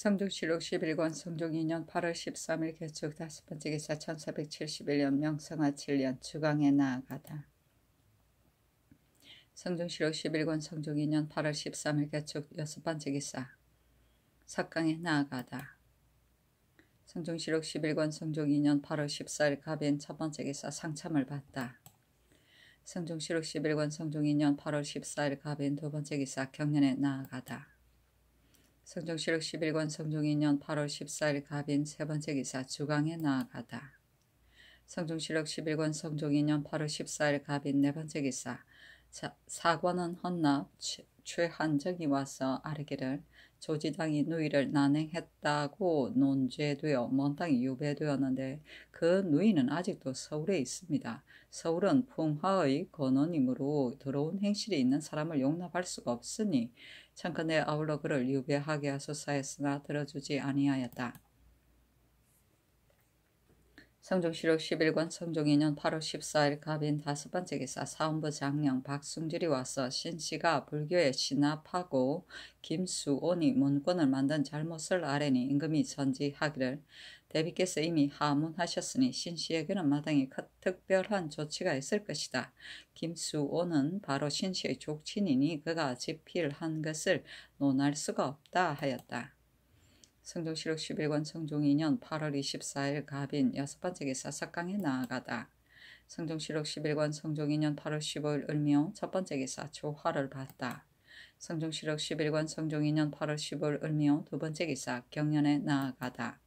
성종실록 11권 성종 2년 8월 13일 개축 다섯 번째 기사 1471년 명성하 7년 주강에 나아가다. 성종실록 11권 성종 2년 8월 13일 개축 여섯 번째 기사 석강에 나아가다. 성종실록 11권 성종 2년 8월 14일 갑인 첫 번째 기사 상참을 받다. 성종실록 11권 성종 2년 8월 14일 갑인 두 번째 기사 경련에 나아가다. 성종실록 11권 성종2년 8월 14일 갑인 세 번째 기사 주강에 나아가다. 성종실록 11권 성종2년 8월 14일 갑인 네 번째 기사 사관은 헌납 최한정이 와서 아르기를 조지당이 누이를 난행했다고 논죄되어 몬땅이 유배되었는데 그 누이는 아직도 서울에 있습니다. 서울은 풍화의 권원이므로 더러운 행실이 있는 사람을 용납할 수가 없으니 참컨대 아울러 그를 유배하게 하소서 했으나 들어주지 아니하였다. 성종실록 11권 성종 2년 8월 14일 갑인 다섯 번째 기사 사원부 장령 박승질이 와서 신씨가 불교에 신압하고 김수온이 문권을 만든 잘못을 아래니 임금이 전지하기를 대비께서 이미 하문하셨으니 신씨에게는 마땅히 특별한 조치가 있을 것이다. 김수온은 바로 신씨의 족친이니 그가 집필한 것을 논할 수가 없다 하였다. 성종실록 11권 성종 2년 8월 24일 가빈 여섯 번째 기사 석강에 나아가다. 성종실록 11권 성종 2년 8월 15일 을묘 첫 번째 기사 조화를 봤다. 성종실록 11권 성종 2년 8월 15일 을묘 두 번째 기사 경연에 나아가다.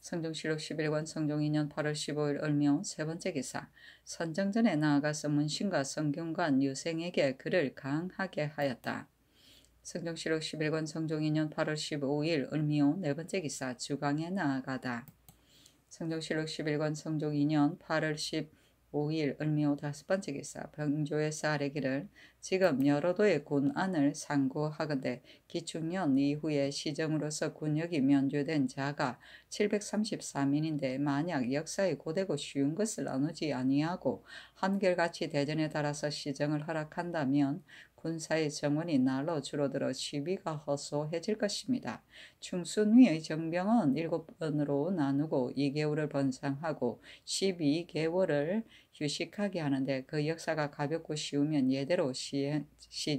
성종실록 11권 성종 2년 8월 15일 을묘 세 번째 기사 선정전에 나아가서 문신과 성균관 유생에게 그를 강하게 하였다. 성경실록 11권 성종 2년 8월 15일 을미오네 번째 기사 주강에 나아가다. 성경실록 11권 성종 2년 8월 15일 을미오 다섯 번째 기사 병조의 사례기를 지금 여러도의 군안을 상고하건대 기축년 이후에 시정으로서 군역이 면제된 자가 733인인데 만약 역사의 고되고 쉬운 것을 나누지 아니하고 한결같이 대전에 따라서 시정을 허락한다면 군사의 정원이 날로 줄어들어 시비가 허소해질 것입니다. 충순위의 정병은 일곱 번으로 나누고 2개월을 번상하고 12개월을 휴식하게 하는데 그 역사가 가볍고 쉬우면 예대로 시,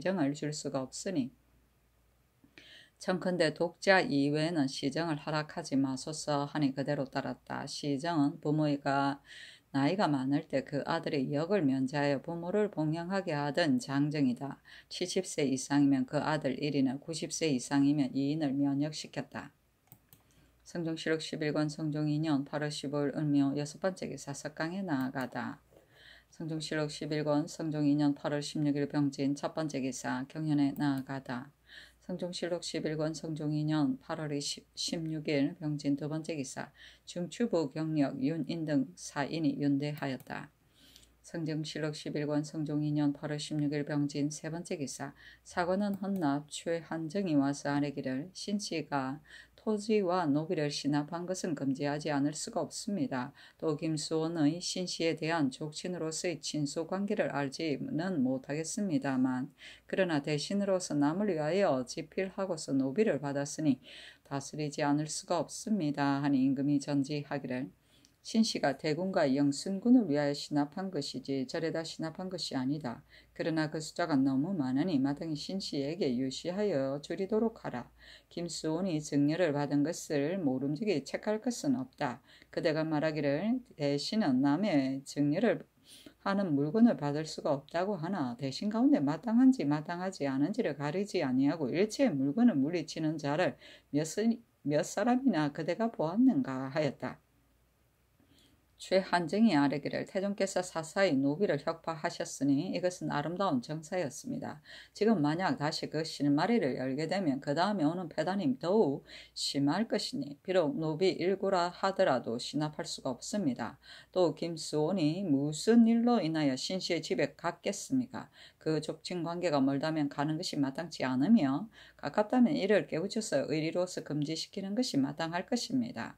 정을줄 수가 없으니 청컨대 독자 이외에는 시정을 허락하지 마소서 하니 그대로 따랐다. 시정은 부모가 이 나이가 많을 때 그 아들의 역을 면제하여 부모를 봉양하게 하던 장정이다. 70세 이상이면 그 아들 1인을 90세 이상이면 2인을 면역시켰다. 성종실록 11권 성종 2년 8월 15일 을묘 여섯 번째 기사 석강에 나아가다. 성종실록 11권 성종 2년 8월 16일 병진 첫 번째 기사 경연에 나아가다. 성종실록 11권 성종 2년 8월 2 16일 병진 두 번째 기사 중추부 경력 윤인 등 사인이 윤대하였다. 성종실록 11권 성종 2년 8월 16일 병진 세 번째 기사 사고는 헌납 최한정이 와서 아래기를 신씨가 토지와 노비를 신압한 것은 금지하지 않을 수가 없습니다. 또 김수원의 신씨에 대한 족친으로서의 친수관계를 알지는 못하겠습니다만 그러나 대신으로서 남을 위하여 지필하고서 노비를 받았으니 다스리지 않을 수가 없습니다. 하니 임금이 전지하기를 신씨가 대군과 영승군을 위하여 신합한 것이지 절에다 신합한 것이 아니다. 그러나 그 숫자가 너무 많으니 마땅히 신씨에게 유시하여 줄이도록 하라. 김수온이 증여를 받은 것을 모름지게체크할 것은 없다. 그대가 말하기를 대신은 남의 증여를 하는 물건을 받을 수가 없다고 하나 대신 가운데 마땅한지 마땅하지 않은지를 가리지 아니하고 일체의 물건을 물리치는 자를 몇, 몇 사람이나 그대가 보았는가 하였다. 최한정이 아래기를 태종께서 사사히 노비를 혁파하셨으니 이것은 아름다운 정사였습니다. 지금 만약 다시 그 실마리를 열게 되면 그 다음에 오는 패단임 더욱 심할 것이니 비록 노비 일구라 하더라도 신압할 수가 없습니다. 또 김수원이 무슨 일로 인하여 신씨의 집에 갔겠습니까? 그 족친 관계가 멀다면 가는 것이 마땅치 않으며 가깝다면 이를 깨우쳐서 의리로서 금지시키는 것이 마땅할 것입니다.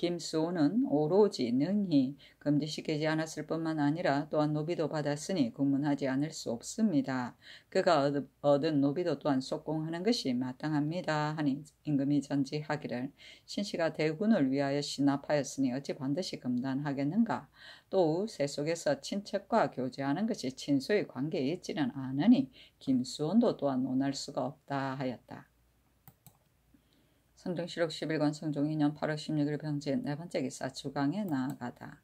김수호는 오로지 능히 금지시키지 않았을 뿐만 아니라 또한 노비도 받았으니 구문하지 않을 수 없습니다. 그가 얻은 노비도 또한 속공하는 것이 마땅합니다. 하니 임금이 전지하기를 신씨가 대군을 위하여 신납하였으니 어찌 반드시 금단하겠는가. 또세 속에서 친척과 교제하는 것이 친수의 관계에 있지는 않으니 김수원도 또한 논할 수가 없다 하였다. 성정실록 11권 성종 2년 8월 16일 병진 네 번째 기사 주강에 나아가다.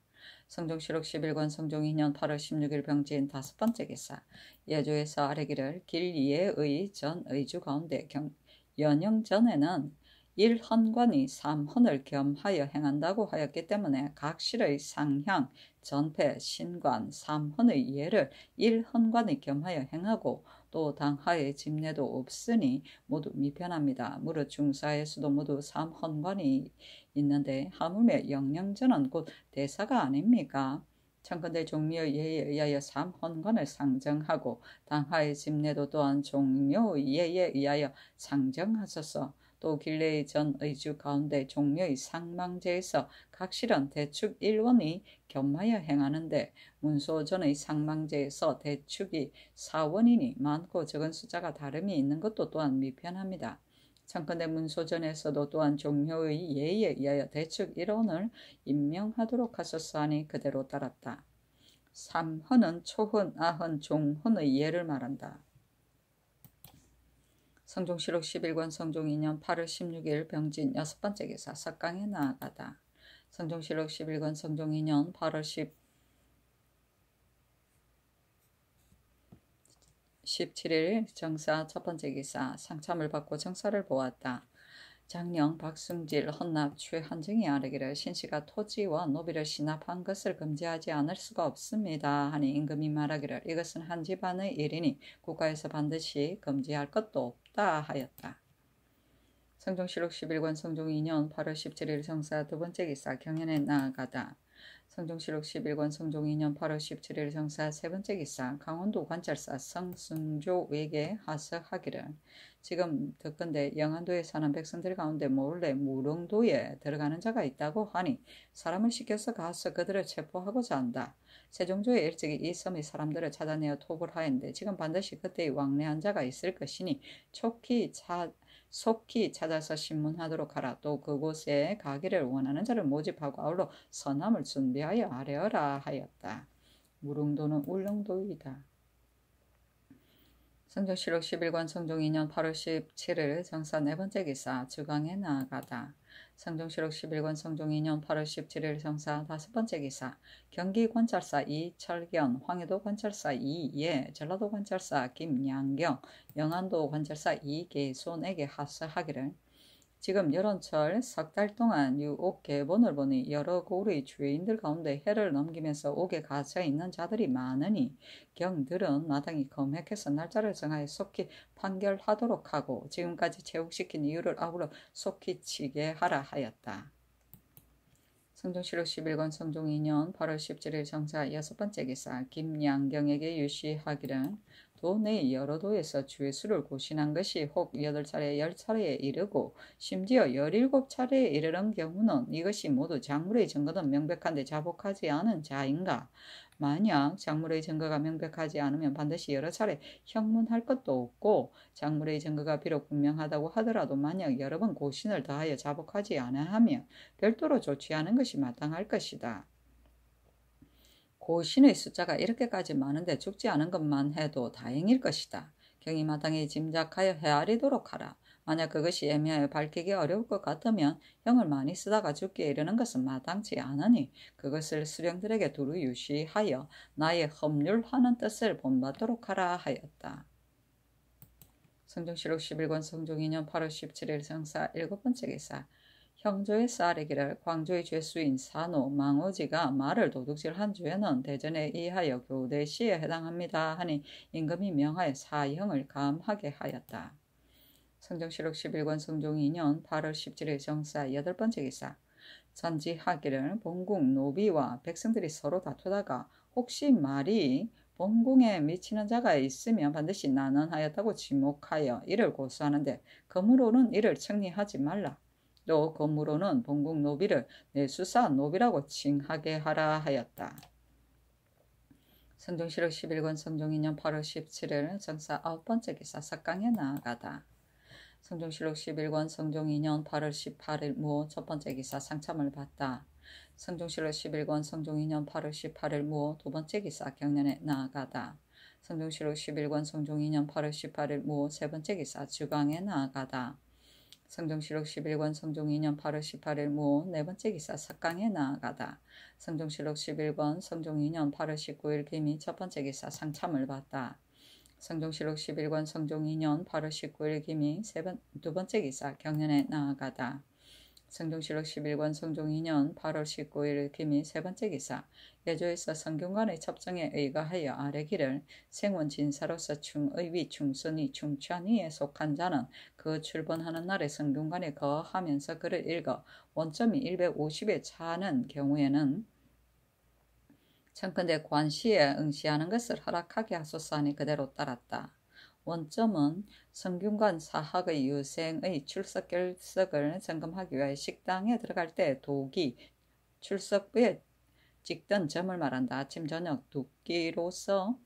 성종실록 11권 성종 2년 8월 16일 병진 다섯 번째 기사 예조에서 아래기를 길이에의 전의주 가운데 경, 연영 전에는 일헌관이 삼헌을 겸하여 행한다고 하였기 때문에 각 실의 상향, 전패, 신관, 삼헌의 예를 일헌관이 겸하여 행하고 또 당하의 집례도 없으니 모두 미편합니다. 무릇 중사에서도 모두 삼헌관이 있는데 하물며 영령전은 곧 대사가 아닙니까? 청컨대 종묘 예에 의하여 삼헌관을 상정하고 당하의 집례도 또한 종묘 예에 의하여 상정하소서 또길레이전 의주 가운데 종묘의 상망제에서 각실은 대축 1원이 겸하여 행하는데 문소전의 상망제에서 대축이 4원이니 많고 적은 숫자가 다름이 있는 것도 또한 미편합니다. 참컨대 문소전에서도 또한 종묘의 예의에 의하여 대축 1원을 임명하도록 하셨사니 그대로 따랐다. 3헌은 초헌, 아헌, 종헌의 예를 말한다. 성종실록 11권 성종 2년 8월 16일 병진 여섯 번째 기사 석강에 나아가다. 성종실록 11권 성종 2년 8월 10, 17일 정사 첫 번째 기사 상참을 받고 정사를 보았다. 장령 박승질 헌납 최한증이 아르기를 신씨가 토지와 노비를 신납한 것을 금지하지 않을 수가 없습니다 하니 임금이 말하기를 이것은 한 집안의 일이니 국가에서 반드시 금지할 것도 없다 하였다. 성종실록 11권 성종 2년 8월 17일 성사 두 번째 기사 경연에 나아가다. 성종실록 11권 성종 2년 8월 17일 성사 세 번째 기사 강원도 관찰사 성승조 외계 하석하기를 지금 듣건대 영안도에 사는 백성들 가운데 몰래 무릉도에 들어가는 자가 있다고 하니 사람을 시켜서 가서 그들을 체포하고자 한다. 세종조의 일찍이 이 섬의 사람들을 찾아내어 톱을 하였는데 지금 반드시 그때의 왕래한 자가 있을 것이니 촉히 차, 속히 찾아서 신문하도록 하라. 또 그곳에 가기를 원하는 자를 모집하고 아울러 선함을 준비하여 아뢰어라 하였다. 무릉도는 울릉도이다. 성종실록 11권 성종 2년 8월 17일 정사 네 번째 기사 주강에 나아가다. 성종실록 11권 성종 2년 8월 17일 성사 다섯 번째 기사 경기 관찰사 이철견 황해도 관찰사 이예 전라도 관찰사 김양경 영안도 관찰사 이계손에게 하사하기를 지금 여론철석 달 동안 유옥 계본을 보니 여러 고을의 주인들 가운데 해를 넘기면서 옥에 갇혀 있는 자들이 많으니 경들은 마당이 검획해서 날짜를 정하여 속히 판결하도록 하고 지금까지 체육시킨 이유를 아울러 속히 치게 하라 하였다. 성종실록 11권 성종 2년 8월 17일 정사 여섯 번째 기사 김양경에게 유시하기를 도내 여러 도에서 주의수를 고신한 것이 혹 8차례, 10차례에 이르고 심지어 17차례에 이르는 경우는 이것이 모두 작물의 증거는 명백한데 자복하지 않은 자인가? 만약 작물의 증거가 명백하지 않으면 반드시 여러 차례 형문할 것도 없고 작물의 증거가 비록 분명하다고 하더라도 만약 여러 번 고신을 더하여 자복하지 않아하면 별도로 조치하는 것이 마땅할 것이다. 고신의 숫자가 이렇게까지 많은데 죽지 않은 것만 해도 다행일 것이다. 경이 마땅히 짐작하여 헤아리도록 하라. 만약 그것이 애매하여 밝히기 어려울 것 같으면 형을 많이 쓰다가 죽기에 이르는 것은 마땅치 않으니 그것을 수령들에게 두루 유시하여 나의 험률하는 뜻을 본받도록 하라 하였다. 성종실록 11권 성종 2년 8월 17일 성사 7번째 기사 형조의 쌀이기를 광조의 죄수인 산호 망오지가 말을 도둑질한 죄는 대전에 의하여 교대시에 해당합니다 하니 임금이 명하에 사형을 감하게 하였다. 성종실록 11권 성종 2년 8월 17일 정사 8 번째 기사 전지하기를 본궁 노비와 백성들이 서로 다투다가 혹시 말이 본궁에 미치는 자가 있으면 반드시 난언하였다고 지목하여 이를 고수하는데 검으로는 이를 청리하지 말라. 또 건물로는 본국 노비를 내 수사 노비라고 칭하게 하라 하였다. 성종실록 11권 성종이년 8월 17일 정사 아홉 번째 기사 사강에 나아가다. 성종실록 11권 성종이년 8월 18일 무첫 번째 기사 상참을 봤다. 성종실록 11권 성종이년 8월 18일 무두 번째 기사 경련에 나아가다. 성종실록 11권 성종이년 8월 18일 무세 번째 기사 주강에 나아가다. 성종실록 11권 성종 2년 8월 18일 무네 번째 기사 석강에 나아가다. 성종실록 11권 성종 2년 8월 19일 김이 첫 번째 기사 상참을 받다 성종실록 11권 성종 2년 8월 19일 김이 세 번, 두 번째 기사 경연에 나아가다. 성경실록 11권 성종 2년 8월 19일 김이 세 번째 기사 예조에서 성경관의 첩정에 의거하여 아래 길을 생원 진사로서 충의위 충선이 충천위에 속한 자는 그 출본하는 날에 성경관에 거하면서 글을 읽어 원점이 150에 차는 경우에는 청컨대 관시에 응시하는 것을 허락하게 하소서 하니 그대로 따랐다. 원점은 성균관 사학의 유생의 출석 결석을 점검하기 위해 식당에 들어갈 때 독이 출석 부에 찍던 점을 말한다. 아침 저녁 두끼로서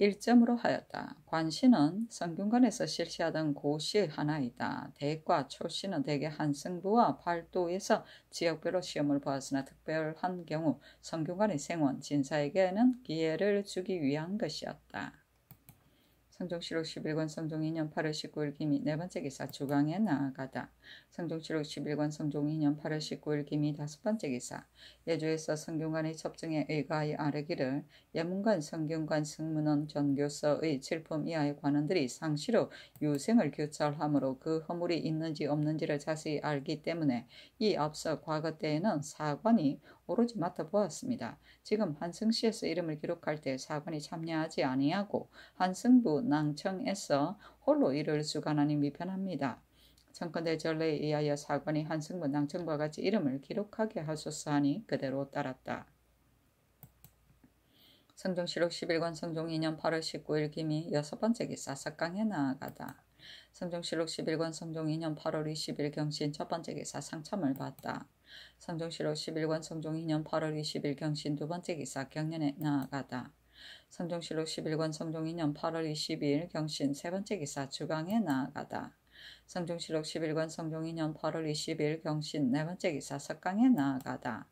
1점으로 하였다. 관시는 성균관에서 실시하던 고시 하나이다. 대과 초시는 대개 한 승부와 팔도에서 지역별로 시험을 보았으나 특별한 경우 성균관의 생원 진사에게는 기회를 주기 위한 것이었다. 성종실록 11권 성종 2년 8월 19일 기미 네 번째 기사 주강에 나아가다. 성종실록 11권 성종 2년 8월 19일 기미 다섯 번째 기사 예조에서 성균관의 첩증에 의가의 아르기를 예문관 성균관 승문원 전교서의 칠품 이하의 관원들이 상시로 유생을 교찰함으로 그 허물이 있는지 없는지를 자세히 알기 때문에 이 앞서 과거 때에는 사관이 오로지 맡아보았습니다. 지금 한승시에서 이름을 기록할 때 사관이 참여하지 아니하고 한승부 낭청에서 홀로 이를 수관하니 미편합니다. 청컨대 전례에 의하여 사관이 한승부 낭청과 같이 이름을 기록하게 하소서 하니 그대로 따랐다. 성종실록 11권 성종 2년 8월 19일 김이 여섯 번째 기사 석강에 나아가다. 성종실록 11권 성종 2년 8월 20일 경신 첫 번째 기사 상참을 봤다. 성종실록 11권 성종 2년 8월 20일 경신 두 번째 기사 경련에 나아가다. 성종실록 11권 성종 2년 8월 22일 경신 세 번째 기사 주강에 나아가다. 성종실록 11권 성종 2년 8월 22일 경신 네 번째 기사 석강에 나아가다.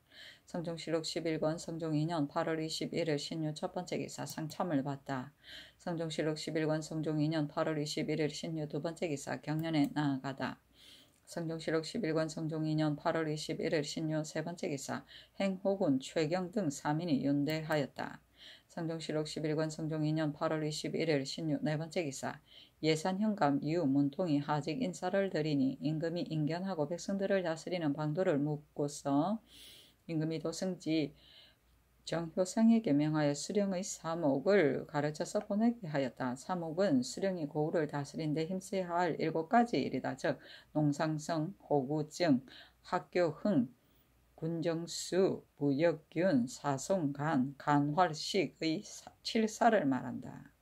성종실록 11권 성종 2년 8월 21일 신유 첫 번째 기사 상참을 받다. 성종실록 11권 성종 2년 8월 21일 신유 두 번째 기사 경련에 나아가다. 성종실록 11권 성종 2년 8월 21일 신유세 번째 기사 행호군 최경 등 3인이 연대하였다. 성종실록 11권 성종 2년 8월 21일 신유네 번째 기사 예산 현감 이후 문통이 하직 인사를 드리니 임금이 인견하고 백성들을 다스리는 방도를 묻고서 임금이 도승지 정효상에게 명하여 수령의 사목을 가르쳐서 보내게 하였다. 사목은 수령이 고우를 다스린 데 힘써야 할 일곱 가지 일이다. 즉 농상성, 호구증, 학교흥, 군정수, 무역균, 사송간, 간활식의 칠사를 말한다.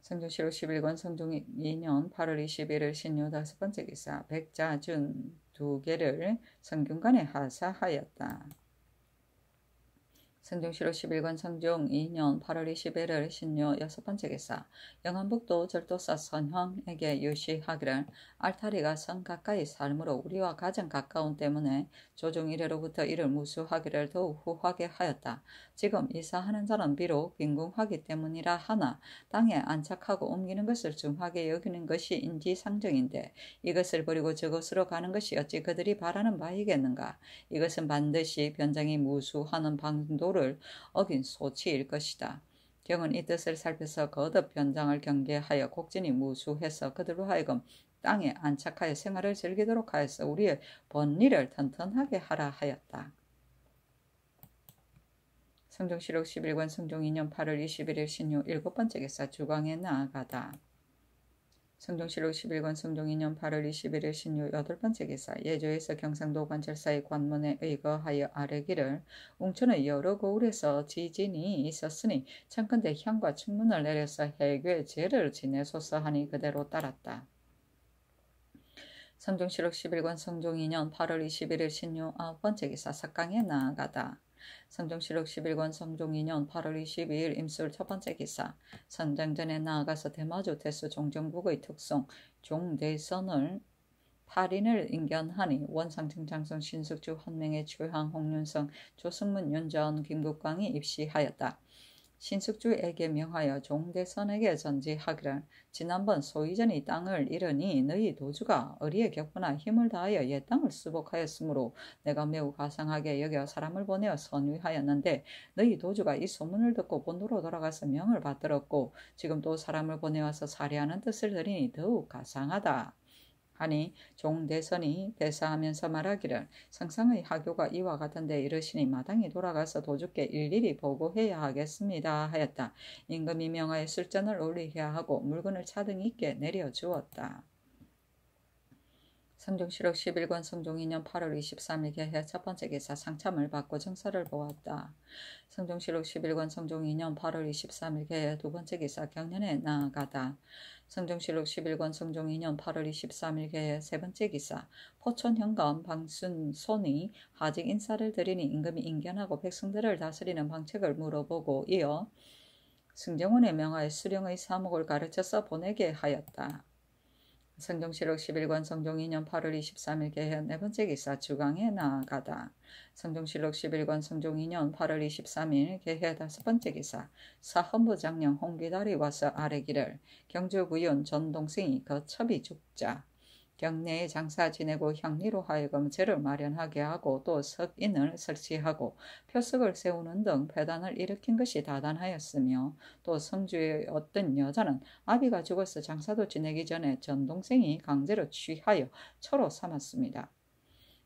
성조시록 11권 성종 2년 8월 21일 신요 다섯 번째 기사 백자준 두 개를 성균관에 하사하였다. 성종시로 11권 성종 2년 8월 21일 신묘 여섯 번째 기사 영안북도 절도사 선형에게 유시하기를 알타리가 성 가까이 삶으로 우리와 가장 가까운 때문에 조종 이래로부터 이를 무수하기를 더욱 후하게 하였다. 지금 이사하는 자는 비록 빈궁하기 때문이라 하나 땅에 안착하고 옮기는 것을 중하게 여기는 것이 인지상정인데 이것을 버리고 저곳으로 가는 것이 어찌 그들이 바라는 바이겠는가. 이것은 반드시 변장이 무수하는 방도로 도를 어긴 소치일 것이다. 경은 이 뜻을 살펴서 거듭 그 변장을 경계하여 곡진이 무수해서 그들로 하여금 땅에 안착하여 생활을 즐기도록 하여서 우리의 번일을 튼튼하게 하라 하였다. 성종실록 11권 성종 2년 8월 21일 신요 7번째 개사 주광에 나아가다. 성종실록 11권 성종 2년 8월 21일 신유 여덟 번째 기사 예조에서 경상도 관찰사의 관문에 의거하여 아래기를 웅천의 여러 고울에서 지진이 있었으니 청컨대 향과 충문을 내려서 해괴제를 지내소서 하니 그대로 따랐다. 성종실록 11권 성종 2년 8월 21일 신유 아홉 번째 기사 석강에 나아가다. 성종실록 11권 성종 2년 8월 22일 임술 첫 번째 기사 선장전에 나아가서 대마조 태수 종정국의 특성 종대선을 8인을 인견하니 원상층 장성 신숙주 헌명의 주항 홍윤성 조승문 윤자원 김국광이 입시하였다. 신숙주에게 명하여 종대선에게 전지하기를 지난번 소이전이 땅을 잃으니 너희 도주가 어리에 격분나 힘을 다하여 옛 땅을 수복하였으므로 내가 매우 가상하게 여겨 사람을 보내어 선위하였는데 너희 도주가 이 소문을 듣고 본으로 돌아가서 명을 받들었고 지금 또 사람을 보내와서 살해하는 뜻을 들이니 더욱 가상하다. 하니 종대선이 배사하면서 말하기를 상상의 하교가 이와 같은데 이러시니 마당에 돌아가서 도주께 일일이 보고해야 하겠습니다 하였다. 임금이 명하에 술잔을 올리야 하고 물건을 차등 있게 내려주었다. 성종실록 11권 성종 2년 8월 23일 개해 첫 번째 기사 상참을 받고 정사를 보았다. 성종실록 11권 성종 2년 8월 23일 개해 두 번째 기사 경련에 나아가다. 성종실록 11권 성종 2년 8월 23일 개의 세 번째 기사 포천 현감 방순손이 하직 인사를 드리니 임금이 인견하고 백성들을 다스리는 방책을 물어보고 이어 승정원의 명하에 수령의 사목을 가르쳐서 보내게 하였다. 성경실록 11권 성종 2년 8월 23일 개현 네 번째 기사 주강에 나아가다. 성종실록 11권 성종 2년 8월 23일 개해 다섯 번째 기사 사헌부장령 홍기달이 와서 아래기를 경주구윤 전동생이 거첩이 죽자. 경내에 장사 지내고 향리로 하여금 죄를 마련하게 하고 또 석인을 설치하고 표석을 세우는 등 폐단을 일으킨 것이 다단하였으며 또 성주의 어떤 여자는 아비가 죽어서 장사도 지내기 전에 전동생이 강제로 취하여 처로 삼았습니다.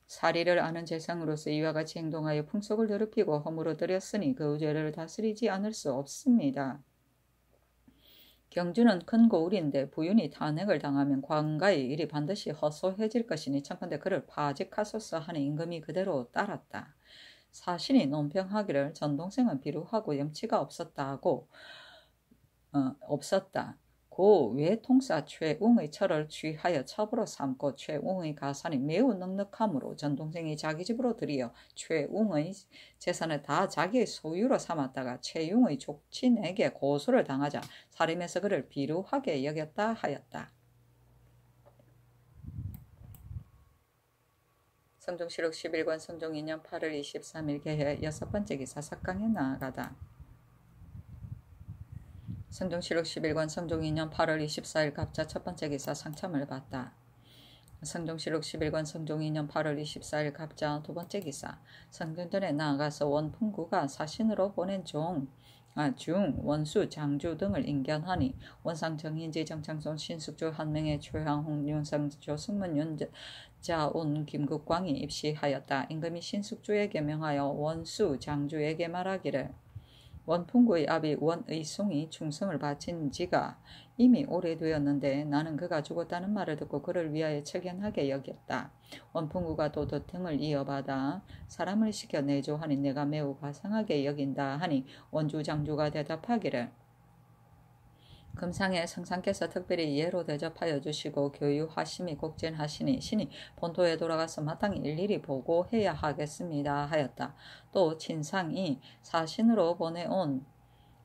사리를 아는 재상으로서 이와 같이 행동하여 풍속을 더럽히고 허물어들였으니그 죄를 다스리지 않을 수 없습니다. 경주는 큰 고을인데 부윤이 탄핵을 당하면 관가의 일이 반드시 허소해질 것이니 청컨대 그를 파직하소서 하는 임금이 그대로 따랐다. 사신이 논평하기를 전동생은 비루하고 염치가 없었다고 어, 없었다. 고외 통사 최웅의 철을 취하여 첩으로 삼고 최웅의 가산이 매우 넉넉하므로 전동생이 자기 집으로 들이어 최웅의 재산을 다 자기의 소유로 삼았다가 최웅의 족친에게 고소를 당하자 사림에서 그를 비루하게 여겼다 하였다. 성종실록 11권 성종 2년 8월 23일 개해 여섯 번째 기사 사강에 나아가다. 성종실록 11권 성종 2년 8월 24일 갑자 첫 번째 기사 상참을 봤다. 성종실록 11권 성종 2년 8월 24일 갑자 두 번째 기사 성전전에 나아가서 원풍구가 사신으로 보낸 종, 아, 중, 원수, 장주 등을 인견하니 원상 정인지 정창송 신숙주 한명의 최향홍 윤상조 승문 윤자온 김국광이 입시하였다. 임금이 신숙주에게 명하여 원수 장주에게 말하기를 원풍구의 아비 원의송이 충성을 바친 지가 이미 오래되었는데 나는 그가 죽었다는 말을 듣고 그를 위하여 처견하게 여겼다. 원풍구가 도도등을 이어받아 사람을 시켜 내조하니 내가 매우 가상하게 여긴다 하니 원주 장주가 대답하기를 금상에 성상께서 특별히 예로 대접하여 주시고 교유하심이 곡진하시니 신이 본토에 돌아가서 마땅히 일일이 보고해야 하겠습니다 하였다. 또진상이 사신으로 보내온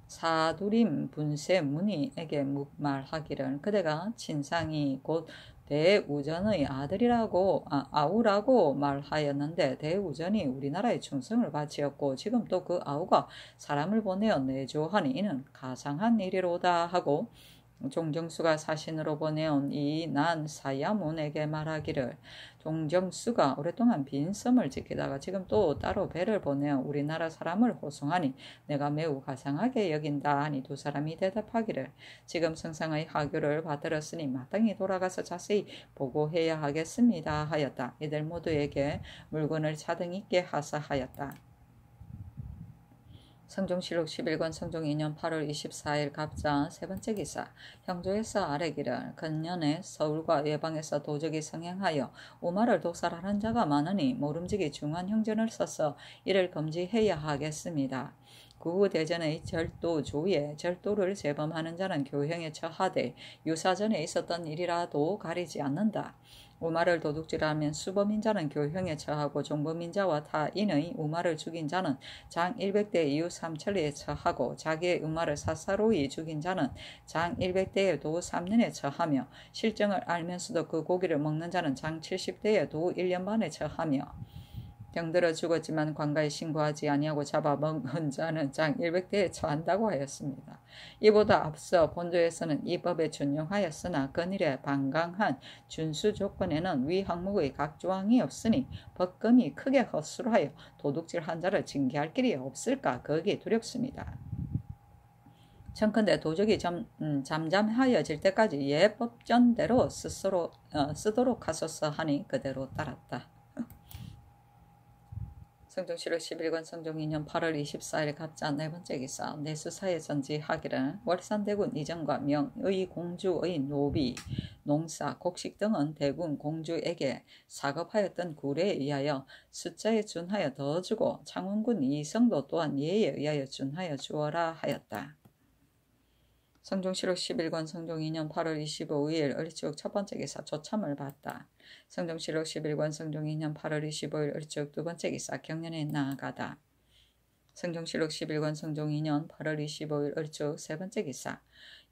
사두림 분세 무늬에게 말하기를 그대가 진상이곧 대우전의 아들이라고 아, 아우라고 말하였는데 대우전이 우리나라에 충성을 바치었고 지금 도그 아우가 사람을 보내어 내조하니 이는 가상한 일이로다 하고 종정수가 사신으로 보내온 이 난 사야문에게 말하기를 종정수가 오랫동안 빈섬을 지키다가 지금 또 따로 배를 보내어 우리나라 사람을 호송하니 내가 매우 가상하게 여긴다 하니 두 사람이 대답하기를 지금 성상의 하교를 받들었으니 마땅히 돌아가서 자세히 보고해야 하겠습니다 하였다. 이들 모두에게 물건을 차등 있게 하사하였다. 성종실록 11권 성종 2년 8월 24일 갑자 세 번째 기사 형조에서 아래기를 근년에 서울과 외방에서 도적이 성행하여 오마를 독살하는 자가 많으니 모름지기 중한 형전을 써서 이를 금지해야 하겠습니다. 구후 대전의 절도 조에 절도를 재범하는 자는 교형에 처하되 유사전에 있었던 일이라도 가리지 않는다. 우마를 도둑질하면 수범인자는 교형에 처하고 종범인자와 타인의 우마를 죽인 자는 장 100대 이후 삼천리에 처하고 자기의 우마를 사사로이 죽인 자는 장 100대에 도 3년에 처하며 실정을 알면서도 그 고기를 먹는 자는 장 70대에 도 1년 만에 처하며 병들어 죽었지만 관가에 신고하지 아니하고 잡아먹은 자는 장 100대에 처한다고 하였습니다. 이보다 앞서 본조에서는 이 법에 준용하였으나 그늘에반강한 준수 조건에는 위 항목의 각 조항이 없으니 법금이 크게 허술하여 도둑질 한 자를 징계할 길이 없을까 거기에 두렵습니다. 청컨대 도적이 잠, 음, 잠잠하여질 때까지 예법전대로 스스로 어, 쓰도록 하소서 하니 그대로 따랐다. 성종실록 11권 성종 2년 8월 24일 갑자 네 번째 기사 내수사의 네 전지 하기는 월산대군 이전과 명의 공주의 노비, 농사, 곡식 등은 대군 공주에게 사급하였던 구례에 의하여 숫자에 준하여 더 주고 창원군 이성도 또한 예에 의하여 준하여 주어라 하였다. 성종실록 11권 성종 2년 8월 25일 을지옥 첫 번째 기사 조참을 봤다. 성종실록 11권 성종 2년 8월 25일 을축 두 번째 기사 경련에 나아가다. 성종실록 11권 성종 2년 8월 25일 을축 세 번째 기사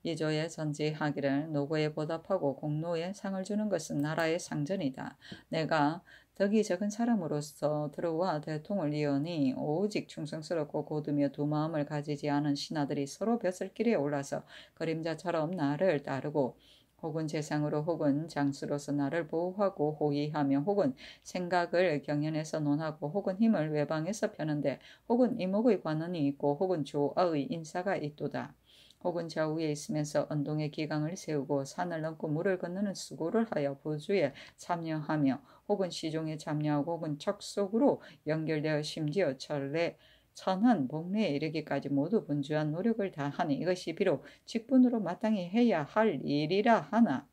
이조의 전지하기를 노고에 보답하고 공로에 상을 주는 것은 나라의 상전이다. 내가 덕이 적은 사람으로서 들어와 대통을 이어니 오직 충성스럽고 고두며 두 마음을 가지지 않은 신하들이 서로 벼슬길에 올라서 그림자처럼 나를 따르고 혹은 재상으로 혹은 장수로서 나를 보호하고 호위하며 혹은 생각을 경연에서 논하고 혹은 힘을 외방에서 펴는데 혹은 이목의 관원이 있고 혹은 조아의 인사가 있도다. 혹은 좌우에 있으면서 언동의 기강을 세우고 산을 넘고 물을 건너는 수고를 하여 보주에 참여하며 혹은 시종에 참여하고 혹은 척속으로 연결되어 심지어 철례 천은 목례에 이르기까지 모두 분주한 노력을 다하니 이것이 비록 직분으로 마땅히 해야 할 일이라 하나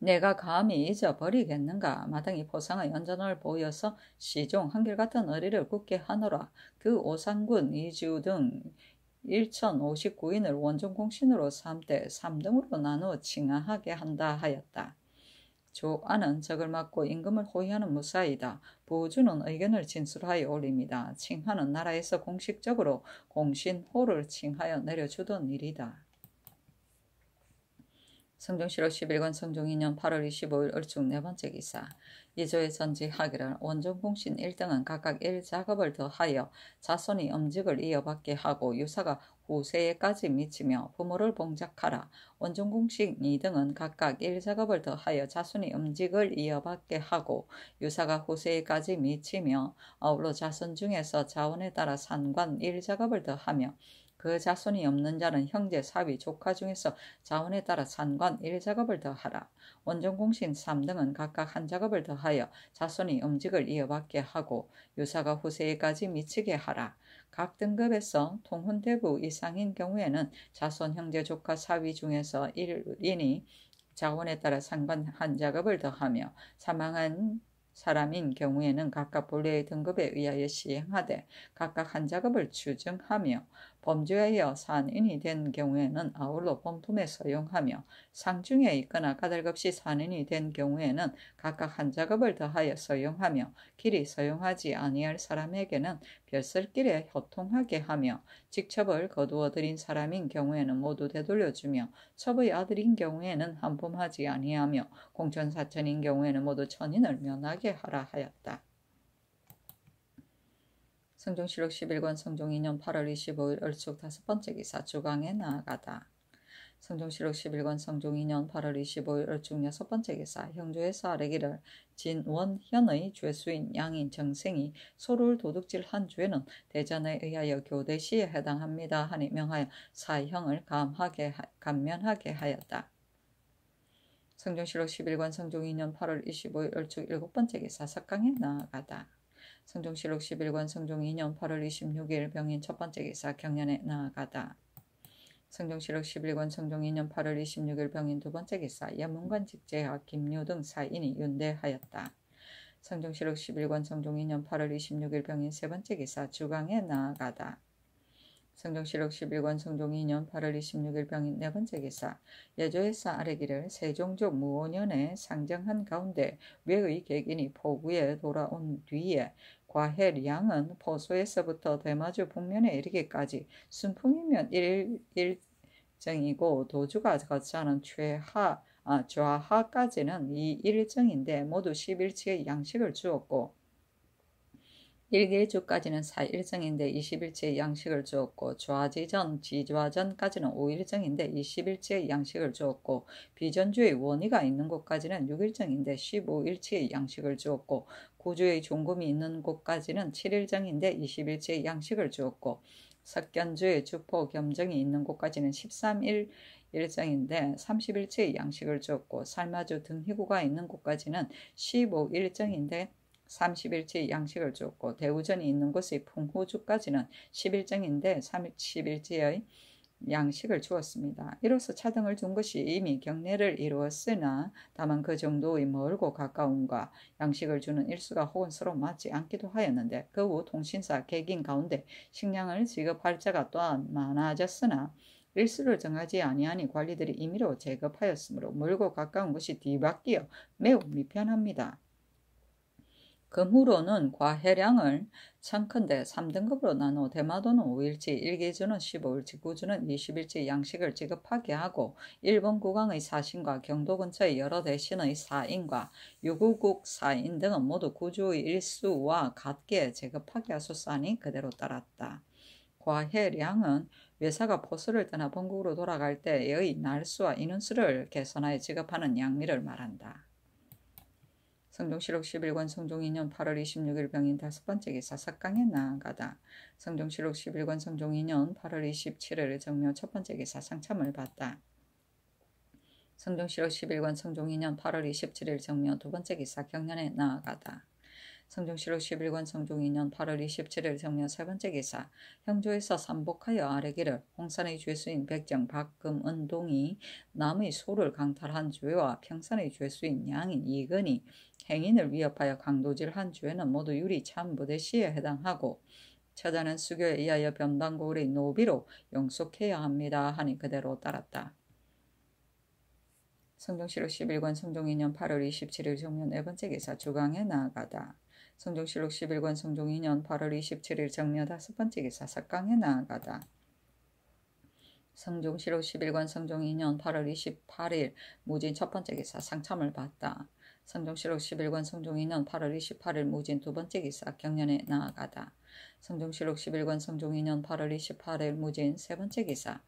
내가 감히 잊어버리겠는가 마땅히 포상의 연전을 보여서 시종 한결같은 어리를 굳게 하노라 그 오상군 이주 등 1059인을 원종 공신으로 삼대 3등으로 나누어 칭하하게 한다 하였다. 조안은 적을 맞고 임금을 호위하는 무사이다. 보주는 의견을 진술하여 올립니다. 칭하는 나라에서 공식적으로 공신호를 칭하여 내려주던 일이다. 성종실록 11권 성종 2년 8월 25일 얼중 네 번째 기사 예조의 전직하기란 원종공신 1등은 각각 1작업을 더하여 자손이 음직을 이어받게 하고 유사가 후세에까지 미치며 부모를 봉작하라. 원종공식 2등은 각각 1작업을 더하여 자손이 음직을 이어받게 하고 유사가 후세에까지 미치며 아울러 자손 중에서 자원에 따라 산관 1작업을 더하며 그 자손이 없는 자는 형제, 사위, 조카 중에서 자원에 따라 산관 일작업을 더하라. 원전공신 삼등은 각각 한 작업을 더하여 자손이 음직을 이어받게 하고 유사가 후세에까지 미치게 하라. 각 등급에서 통혼 대부 이상인 경우에는 자손, 형제, 조카, 사위 중에서 1인이 자원에 따라 상관한 작업을 더하며 사망한 사람인 경우에는 각각 본래의 등급에 의하여 시행하되 각각 한 작업을 추정하며 범죄하여 산인이 된 경우에는 아울러 본품에 소용하며 상중에 있거나 까닭없이 산인이 된 경우에는 각각 한 작업을 더하여 소용하며 길이 소용하지 아니할 사람에게는 별설길에 호통하게 하며 직첩을 거두어 들인 사람인 경우에는 모두 되돌려주며 첩의 아들인 경우에는 한품하지 아니하며 공천사천인 경우에는 모두 천인을 면하게 하라 하였다. 성종실록 11권 성종 2년 8월 25일 얼축 다섯 번째 기사 주강에 나아가다. 성종실록 11권 성종 2년 8월 25일 얼축 여섯 번째 기사 형조에서 아래기를 진원현의 죄수인 양인 정생이 소를 도둑질한 죄는 대전에 의하여 교대시에 해당합니다 하니 명하여 사형을 감하게 감면하게 하였다. 성종실록 11권 성종 2년 8월 25일 얼축 일곱 번째 기사 석강에 나아가다. 성종실록 11권 성종 2년 8월 26일 병인 첫 번째 기사 경련에 나아가다. 성종실록 11권 성종 2년 8월 26일 병인 두 번째 기사 야문관 직제와 김묘 등 사인이 윤대하였다. 성종실록 11권 성종 2년 8월 26일 병인 세 번째 기사 주강에 나아가다. 성종실록 11권 성종 2년 8월 26일 병인 네 번째 기사 예조에사 아래기를 세종족 무오년에 상정한 가운데 외의 객인이 포구에 돌아온 뒤에 과해량은 포소에서부터 대마주 북면에 이르기까지 순풍이면 일, 일정이고 도주가 거치하는 최하 아, 좌하까지는 이 일정인데 모두 11치의 양식을 주었고 일개주까지는 의 4일정인데 20일치의 양식을 주었고 화지전지화전까지는 5일정인데 20일치의 양식을 주었고 비전주의 원의가 있는 곳까지는 6일정인데 15일치의 양식을 주었고 구주의 종금이 있는 곳까지는 7일정인데 20일치의 양식을 주었고 석견주의 주포 겸정이 있는 곳까지는 13일 일정인데 30일치의 양식을 주었고 살마주 등희구가 있는 곳까지는 15일정인데 30일치 양식을 줬고 대우전이 있는 곳의 풍호주까지는 1 1장인데3 1일치의 양식을 주었습니다. 이로써 차등을 준 것이 이미 경례를 이루었으나 다만 그 정도의 멀고 가까운과 양식을 주는 일수가 혹은 서로 맞지 않기도 하였는데 그 후 통신사 객인 가운데 식량을 지급할 자가 또한 많아졌으나 일수를 정하지 아니하니 관리들이 임의로 제급하였으므로 멀고 가까운 것이 뒤바뀌어 매우 미편합니다. 금후로는 그 과해량을 천컨대 3등급으로 나누어 대마도는 5일치, 일기주는 15일치, 구주는 20일치 양식을 지급하게 하고 일본 국왕의 사신과 경도 근처의 여러 대신의 사인과 유구국 사인 등은 모두 구주의 일수와 같게 지급하게 하소서니 그대로 따랐다. 과해량은 외사가 포스를 떠나 본국으로 돌아갈 때의 날수와 인원수를 계산하여 지급하는 양미를 말한다. 성종실록 11권 성종 2년 8월 26일 병인 다섯 번째 기사 사강에 나아가다. 성종실록 11권 성종 2년 8월 27일 정묘 첫 번째 기사 상참을 받다 성종실록 11권 성종 2년 8월 27일 정묘 두 번째 기사 경련에 나아가다. 성종실록 11권 성종 2년 8월 27일 성년세 번째 기사 형조에서 삼복하여 아래기를 홍산의 죄수인 백정 박금은동이 남의 소를 강탈한 죄와 평산의 죄수인 양인 이건이 행인을 위협하여 강도질한 죄는 모두 유리 참부대시에 해당하고 처자는 수교에 의하여 변방고을의 노비로 용속해야 합니다 하니 그대로 따랐다. 성종실록 11권 성종 2년 8월 27일 종년 네 번째 기사 주강에 나아가다. 성종실록 11권 성종 2년 8월 27일 정례 다섯 번째 기사 석강에 나아가다. 성종실록 11권 성종 2년 8월 28일 무진 첫 번째 기사 상참을 받다. 성종실록 11권 성종 2년 8월 28일 무진 두 번째 기사 경련에 나아가다. 성종실록 11권 성종 2년 8월 28일 무진 세 번째 기사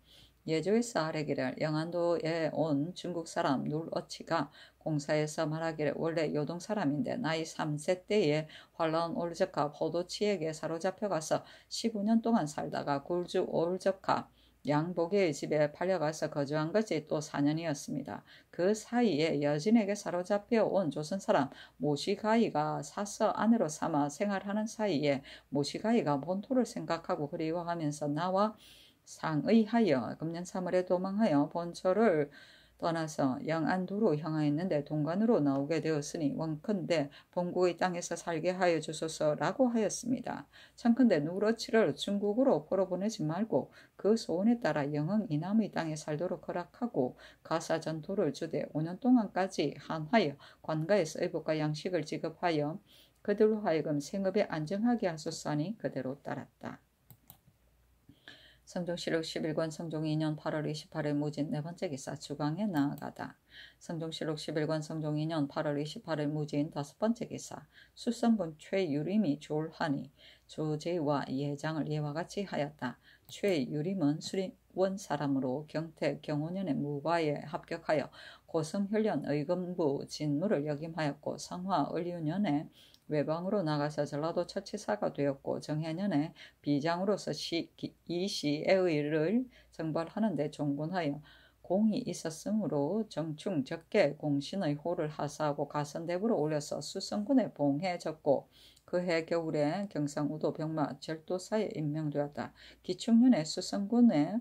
예조에서 아래기를 영안도에 온 중국 사람 눌어치가 공사에서 말하기를 원래 요동 사람인데 나이 3세 때에 환란 올적카 포도치에게 사로잡혀가서 15년 동안 살다가 굴주 올적카 양복의 집에 팔려가서 거주한 것이 또 4년이었습니다. 그 사이에 여진에게 사로잡혀 온 조선 사람 모시가이가 사서 안으로 삼아 생활하는 사이에 모시가이가 본토를 생각하고 그리워하면서 나와 상의하여 금년 3월에 도망하여 본처를 떠나서 영안도로 향하였는데 동관으로 나오게 되었으니 원컨대 본국의 땅에서 살게 하여 주소서라고 하였습니다. 참컨대 누러치를 중국으로 풀어보내지 말고 그 소원에 따라 영흥 이남의 땅에 살도록 허락하고 가사전토를 주되 5년 동안까지 한하여 관가에서 의복과 양식을 지급하여 그들로 하여금 생업에 안정하게 하소서하니 그대로 따랐다. 성종실록 11권 성종 2년 8월 28일 무진 네 번째 기사 주강에 나아가다. 성종실록 11권 성종 2년 8월 28일 무진 다섯 번째 기사 수성분 최유림이 졸하니 조제와 예장을 예와 같이 하였다. 최유림은 수림원 사람으로 경태 경호년의 무과에 합격하여 고성훈련 의금부 진무를 역임하였고 성화 을유년에 외방으로 나가서 전라도 처치사가 되었고 정해년에 비장으로서 시, 이 시의 의를 정발하는 데 종군하여 공이 있었으므로 정충 적게 공신의 호를 하사하고 가선대부로 올려서 수성군에 봉해졌고 그해 겨울에 경상우도 병마 절도사에 임명되었다. 기축년에 수성군에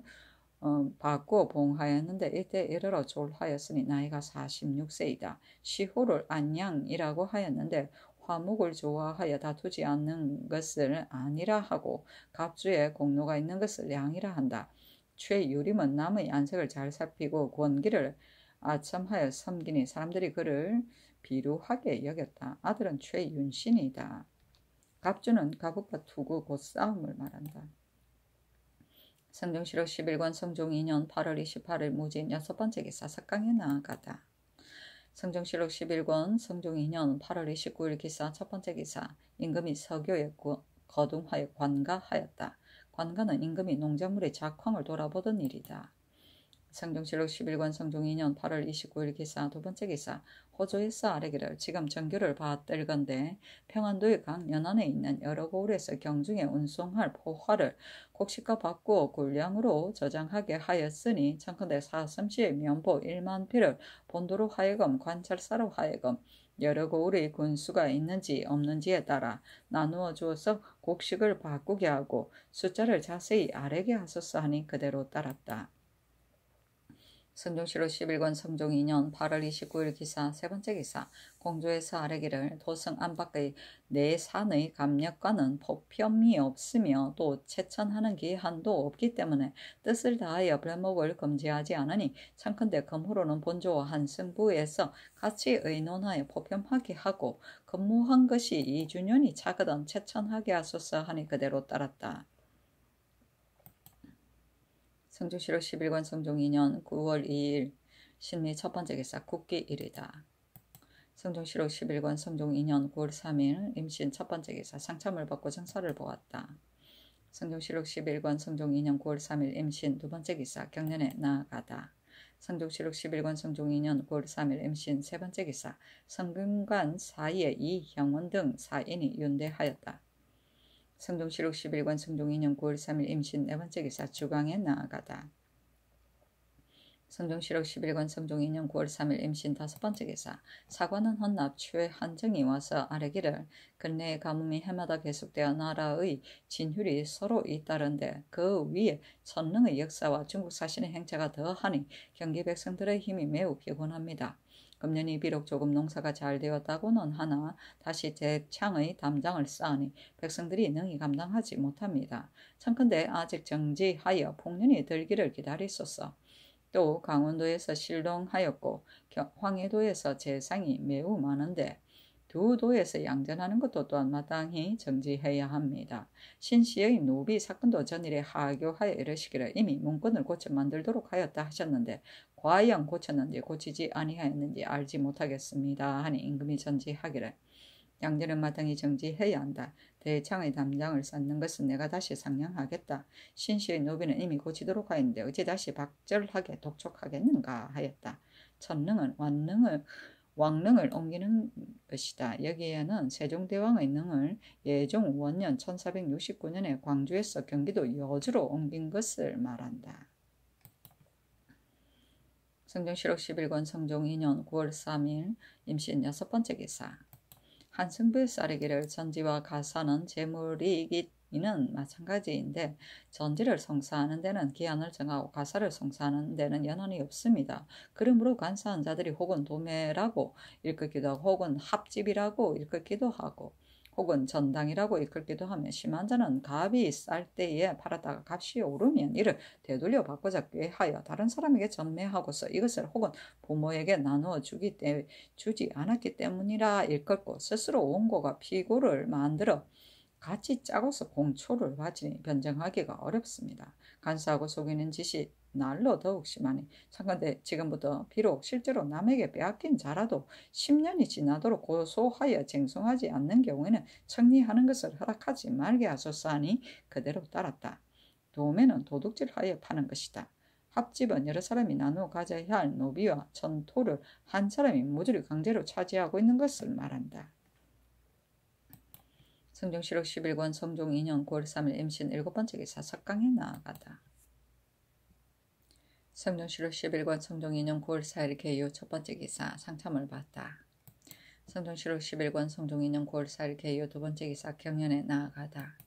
어, 받고 봉하였는데 이때 이르러 졸하였으니 나이가 46세이다. 시호를 안양이라고 하였는데 화목을 좋아하여 다투지 않는 것을 아니라 하고 갑주에 공로가 있는 것을 양이라 한다. 최유림은 남의 안색을 잘 살피고 권기를 아첨하여 섬기니 사람들이 그를 비루하게 여겼다. 아들은 최윤신이다. 갑주는 가부과 투구 곧 싸움을 말한다. 성종시록 11권 성종 2년 8월 28일 무진 여섯 번째 기사 석강에 나아가다. 성종실록 11권 성종 2년 8월 29일 기사 첫 번째 기사 임금이 서교고거둥화에 관가하였다. 관가는 임금이 농작물의 작황을 돌아보던 일이다. 성종실록 11권 성종 2년 8월 29일 기사 두 번째 기사 호조에서 아래기를 지금 전교를 받들건데 평안도의 강 연안에 있는 여러 고울에서 경중에 운송할 포화를 곡식과 바꾸어 군량으로 저장하게 하였으니 청컨대 사슴시의 면보 1만 피를 본도로 하여금 관찰사로 하여금 여러 고울의 군수가 있는지 없는지에 따라 나누어 주어서 곡식을 바꾸게 하고 숫자를 자세히 아래게 하소서 하니 그대로 따랐다. 순종실로 11권 성종 2년 8월 29일 기사 세 번째 기사 공조에서 아래기를 도성 안팎의 내 산의 감력과는 보편이 없으며 또 채천하는 기한도 없기 때문에 뜻을 다하여 별목을 금지하지 않으니 참컨대 검후로는 본조와 한승부에서 같이 의논하여 보편하게 하고 근무한 것이 이주년이 차거든 채천하게 하소서 하니 그대로 따랐다. 성주시록 11권 성종 2년 9월 2일 신미 첫 번째 기사 국기 1위다 성종시록 11권 성종 2년 9월 3일 임신 첫 번째 기사 상참을 받고 정사를 보았다. 성종시록 11권 성종 2년 9월 3일 임신 두 번째 기사 경련에 나아가다. 성종시록 11권 성종 2년 9월 3일 임신 세 번째 기사 성금관 사이에 이형원 등 사인이 윤대하였다. 성종실록 11권 성종 2년 9월 3일 임신 네 번째 기사 주강에 나아가다. 성종실록 11권 성종 2년 9월 3일 임신 다섯 번째 기사 사관은 헌납 추의 한정이 와서 아래기를 근래의 가뭄이 해마다 계속되어 나라의 진휼이 서로 잇따른데 그 위에 선능의 역사와 중국 사신의 행차가 더하니 경기 백성들의 힘이 매우 피곤합니다. 금년이 비록 조금 농사가 잘 되었다고는 하나 다시 제 창의 담장을 쌓으니 백성들이 능히 감당하지 못합니다. 참컨대 아직 정지하여 풍년이 들기를 기다리소서. 또 강원도에서 실동하였고 황해도에서 재상이 매우 많은데 두 도에서 양전하는 것도 또한 마땅히 정지해야 합니다. 신씨의 노비 사건도 전일에 하교하여 이르시기를 이미 문건을 고쳐 만들도록 하였다 하셨는데 과연 고쳤는지 고치지 아니하였는지 알지 못하겠습니다. 하니 임금이 전지하기를 양재는 마땅히 정지해야 한다. 대창의 담장을 쌓는 것은 내가 다시 상냥하겠다. 신씨의 노비는 이미 고치도록 하였는데 어찌 다시 박절하게 독촉하겠는가 하였다. 천능은 왕능을 왕릉을 옮기는 것이다. 여기에는 세종대왕의 능을 예종 원년 1469년에 광주에서 경기도 여주로 옮긴 것을 말한다. 성경실록 11권 성종 2년 9월 3일 임신 여섯 번째 기사 한승불 부 쌀이기를 전지와 가사는 재물이기는 마찬가지인데 전지를 성사하는 데는 기한을 정하고 가사를 성사하는 데는 연한이 없습니다. 그러므로 간사한 자들이 혹은 도매라고 읽기도 하고 혹은 합집이라고 읽기도 하고 혹은 전당이라고 이끌기도 하며 심한 자는 갑이쌀 때에 팔았다가 값이 오르면 이를 되돌려 바꿔잡기 하여 다른 사람에게 전매하고서 이것을 혹은 부모에게 나누어 주기 때, 주지 않았기 때문이라 일컫고 스스로 원고가 피고를 만들어 같이 짜고서 공초를 받으니 변정하기가 어렵습니다. 간사하고 속이는 짓이 날로 더욱 심하니 참건대 지금부터 비록 실제로 남에게 빼앗긴 자라도 10년이 지나도록 고소하여 쟁송하지 않는 경우에는 청리하는 것을 허락하지 말게 하소서하니 그대로 따랐다. 도매는 도둑질하여 파는 것이다. 합집은 여러 사람이 나누어 가져야 할 노비와 전토를 한 사람이 모조리 강제로 차지하고 있는 것을 말한다. 성종실록 11권 성종 2년 9월 3일 임신 7번째 기사 석강에 나아가다. 성종실록 11권 성종2년 9월 4일 개요 첫 번째 기사 상참을 받다. 성종실록 11권 성종2년 9월 4일 개요 두 번째 기사 경연에 나아가다.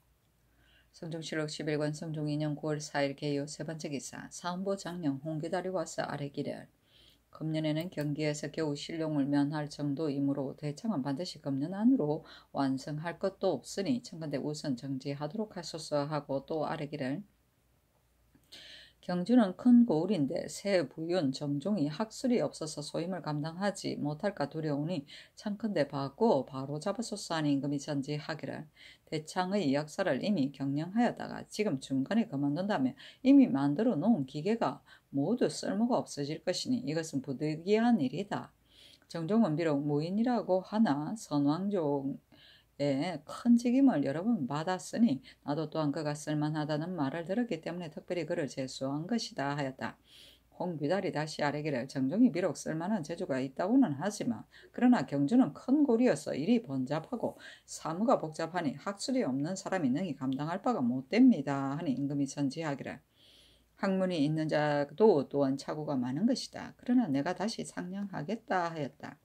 성종실록 11권 성종2년 9월 4일 개요 세 번째 기사 사은보 장령 홍기다리 와서 아래기를 금년에는 경기에서 겨우 실용을 면할 정도이므로 대창은 반드시 금년 안으로 완성할 것도 없으니 청간대 우선 정지하도록 하소서 하고 또 아래기를 경주는 큰 고을인데 새 부윤 정종이 학술이 없어서 소임을 감당하지 못할까 두려우니 참큰데 받고 바로 잡아소서하 임금이 전지하기를 대창의 약사를 이미 경영하였다가 지금 중간에 그만둔다면 이미 만들어 놓은 기계가 모두 쓸모가 없어질 것이니 이것은 부득이한 일이다. 정종은 비록 무인이라고 하나 선왕종 예, 큰 직임을 여러분 받았으니 나도 또한 그가 쓸만하다는 말을 들었기 때문에 특별히 그를 재수한 것이다 하였다. 홍비달이 다시 아래기를 정종이 비록 쓸만한 재주가 있다고는 하지만 그러나 경주는 큰고리여서 일이 번잡하고 사무가 복잡하니 학술이 없는 사람이 능히 감당할 바가 못됩니다 하니 임금이 전지하기를 학문이 있는 자도 또한 착오가 많은 것이다. 그러나 내가 다시 상냥하겠다 하였다.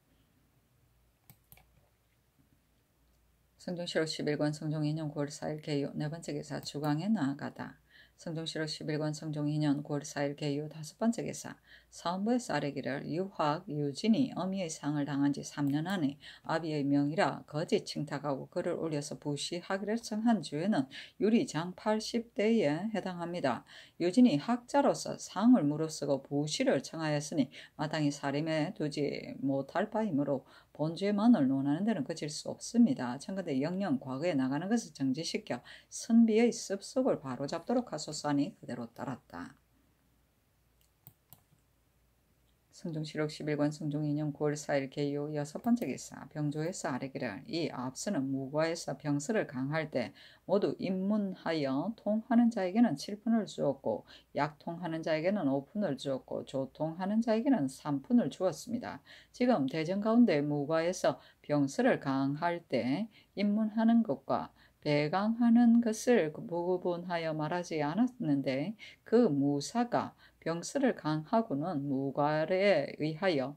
성종시록 11권 성종 2년 9월 4일 개요 네 번째 기사 주강에 나아가다. 성종시록 11권 성종 2년 9월 4일 개요 다섯 번째 기사 사원부의 사레기를 유학, 유진이 어미의 상을 당한 지 3년 안에 아비의 명이라 거짓 칭탁하고 글을 올려서 부시하기를 청한 주에는 유리장 80대에 해당합니다. 유진이 학자로서 상을 무릅쓰고 부시를 청하였으니 마땅히 사림에 두지 못할 바이므로 본죄만을 논하는 데는 그칠 수 없습니다. 청근대 영영 과거에 나가는 것을 정지시켜 선비의 습속을 바로잡도록 하소서하니 그대로 따랐다. 성종실록 11권 성종 2년 9월 4일 개요 여섯 번째 기사 병조에서 아래기를 이 앞서는 무과에서 병서를 강할 때 모두 입문하여 통하는 자에게는 7푼을 주었고 약통하는 자에게는 5푼을 주었고 조통하는 자에게는 3푼을 주었습니다. 지금 대전 가운데 무과에서 병서를 강할 때 입문하는 것과 배강하는 것을 그 구분하여 말하지 않았는데 그 무사가 병스를 강하고는 무과에 의하여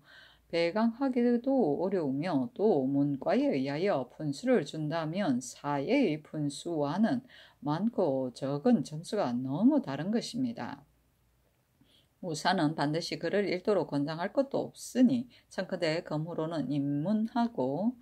배강하기도 어려우며 또 문과에 의하여 분수를 준다면 사예의 분수와는 많고 적은 점수가 너무 다른 것입니다. 우사는 반드시 그를 일도로 권장할 것도 없으니 청크대 검으로는 입문하고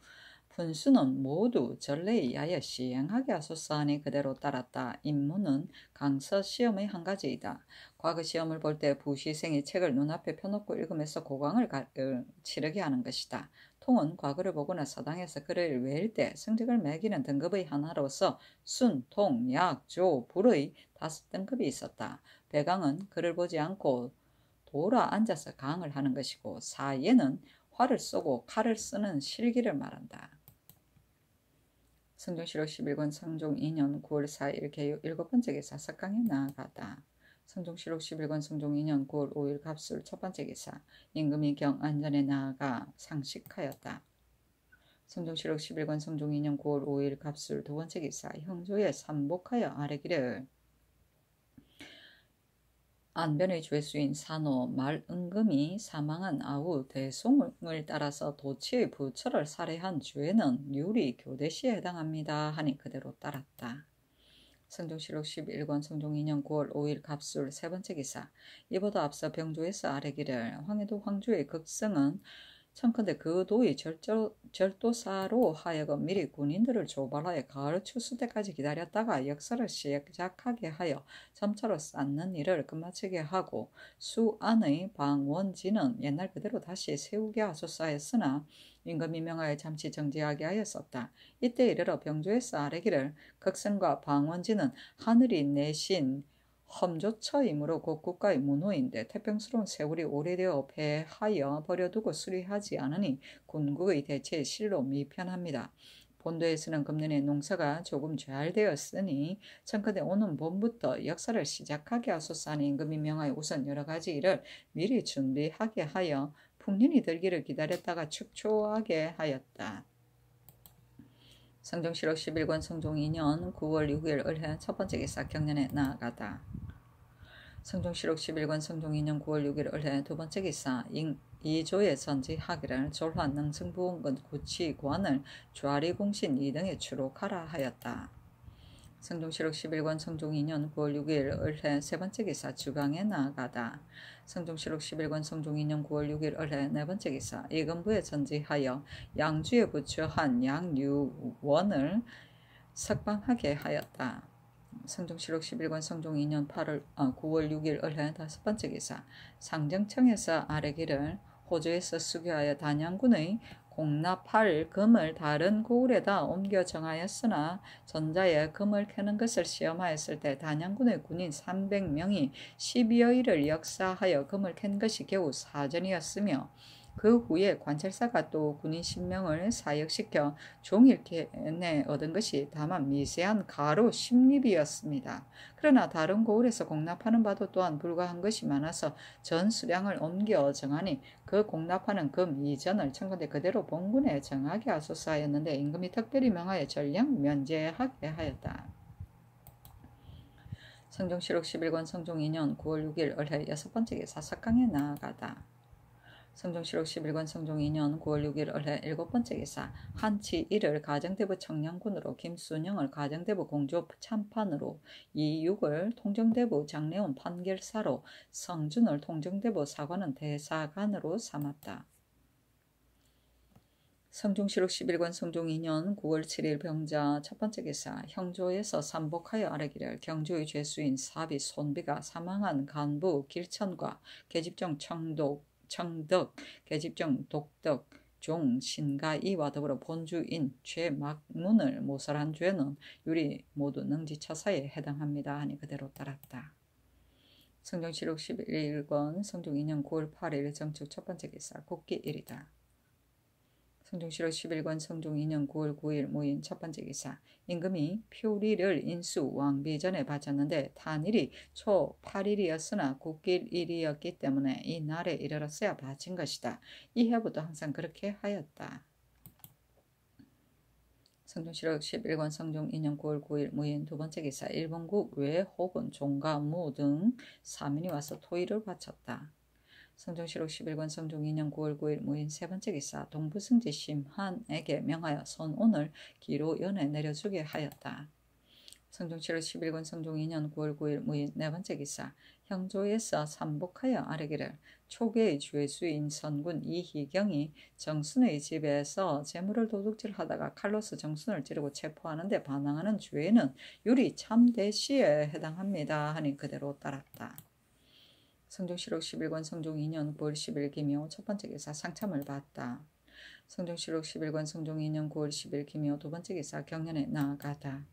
훈수는 모두 전례이하여 시행하게 하소서 하니 그대로 따랐다. 임무는 강서 시험의 한 가지이다. 과거 시험을 볼 때 부시생이 책을 눈앞에 펴놓고 읽으면서 고강을 가, 으, 치르게 하는 것이다. 통은 과거를 보거나 서당에서 글을 외울 때 성적을 매기는 등급의 하나로서 순, 통, 약, 조, 불의 다섯 등급이 있었다. 배강은 글을 보지 않고 돌아 앉아서 강을 하는 것이고 사이에는 활을 쏘고 칼을 쓰는 실기를 말한다. 성종실록 11권 성종 2년 9월 4일 개요 일곱 번째 기사 석강에 나아가다. 성종실록 11권 성종 2년 9월 5일 갑술 첫 번째 기사 임금이 경안전에 나아가 상식하였다. 성종실록 11권 성종 2년 9월 5일 갑술 두 번째 기사 형조에 삼복하여 아래기를 안변의 죄수인 산호 말은금이 사망한 아우 대송을 따라서 도치의 부처를 살해한 죄는 유리 교대시에 해당합니다 하니 그대로 따랐다. 성종실록 11권 성종 2년 9월 5일 갑술 세 번째 기사 이보다 앞서 병조에서 아래기를 황해도 황조의 극성은 청컨대 그 도의 절절, 절도사로 하여금 미리 군인들을 조발하여 가을 추수 때까지 기다렸다가 역사를 시작하게 하여 점차로 쌓는 일을 끝마치게 하고 수안의 방원지는 옛날 그대로 다시 세우게 하소서 했으나 임금 이명하여 잠시 정지하게 하였었다. 이때 이르러 병조의 아래기를 극성과 방원지는 하늘이 내신 험조처이므로 곧 국가의 문호인데 태평스러운 세월이 오래되어 배하여 버려두고 수리하지 않으니 군국의 대체 실로 미편합니다. 본도에서는 금년에 농사가 조금 잘 되었으니 청컨대 오는 봄부터 역사를 시작하게 하소서 하는 임금이 명하에 우선 여러 가지 일을 미리 준비하게 하여 풍년이 들기를 기다렸다가 축초하게 하였다. 성종실록 11권 성종 2년 9월 6일 을해 첫 번째 기사 경련에 나아가다. 성종실록 11권 성종 2년 9월 6일 을해 두 번째 기사 이조의 선지 학이를 졸환 능승부원근 구치관을 주아리공신 2등에 추록하라 하였다. 성종실록 11권 성종 2년 9월 6일 을해 세 번째 기사 주강에 나아가다. 성종실록 11권 성종 2년 9월 6일 을해 네 번째 기사 이건부에 전지하여 양주에 부처한 양유원을 석방하게 하였다. 성종실록 11권 성종 2년 8월 아, 9월 6일 을한 다섯 번째 기사 상정청에서 아래기를 호주에서 수교하여 단양군의 공납할 금을 다른 고울에다 옮겨 정하였으나 전자에 금을 캐는 것을 시험하였을 때 단양군의 군인 300명이 12여일을 역사하여 금을 캔 것이 겨우 사전이었으며 그 후에 관찰사가 또 군인 신명을 사역시켜 종일 내에 얻은 것이 다만 미세한 가로 10립이었습니다. 그러나 다른 고을에서 공납하는 바도 또한 불과한 것이 많아서 전 수량을 옮겨 정하니 그 공납하는 금 이전을 청군대 그대로 본군에 정하게 하소서하였는데 임금이 특별히 명하여 전량 면제하게 하였다. 성종실록 11권 성종 2년 9월 6일 을해 여섯 번째 사 석강에 나아가다. 성종실록 11권 성종 2년 9월 6일 올해 일곱 번째 기사 한치 1을 가정대부 청량군으로 김순영을 가정대부 공조 참판으로 이육을 통정대부 장례원 판결사로 성준을 통정대부 사관은 대사관으로 삼았다. 성종실록 11권 성종 2년 9월 7일 병자 첫 번째 기사 형조에서 삼복하여 아래기를 경조의 죄수인 사비 손비가 사망한 간부 길천과 계집종 청독 청덕, 계집정 독덕, 종, 신가 이와 더불어 본주인 죄막문을 모살한 죄는 유리 모두 능지차사에 해당합니다. 하니 그대로 따랐다. 성경 7록 11권 성종 2년 9월 8일 정축 첫 번째 기사 국기 1이다. 성종실록 11권 성종 2년 9월 9일 모인 첫 번째 기사 임금이 표리를 인수 왕비 전에 바쳤는데 단일이초 8일이었으나 국길 일이었기 때문에 이 날에 이르렀어야 바친 것이다. 이해부터 항상 그렇게 하였다. 성종실록 11권 성종 2년 9월 9일 무인 두 번째 기사 일본국 외 혹은 종가무 등 사민이 와서 토의를 바쳤다. 성종실록 11권 성종 2년 9월 9일 무인 세 번째 기사 동부승지 심한에게 명하여 손오늘 기로 연해 내려주게 하였다. 성종실록 11권 성종 2년 9월 9일 무인 네 번째 기사 형조에서 삼복하여 아뢰기를 초계의 주의수인 선군 이희경이 정순의 집에서 재물을 도둑질하다가 칼로스 정순을 찌르고 체포하는데 반항하는 주에는 유리 참대시에 해당합니다 하니 그대로 따랐다. 성종실록 11권 성종 2년 9월 1 0일기묘첫 번째 기사 상참을 받다. 성종실록 11권 성종 2년 9월 1 0일기묘두 번째 기사 경연에 나아가다.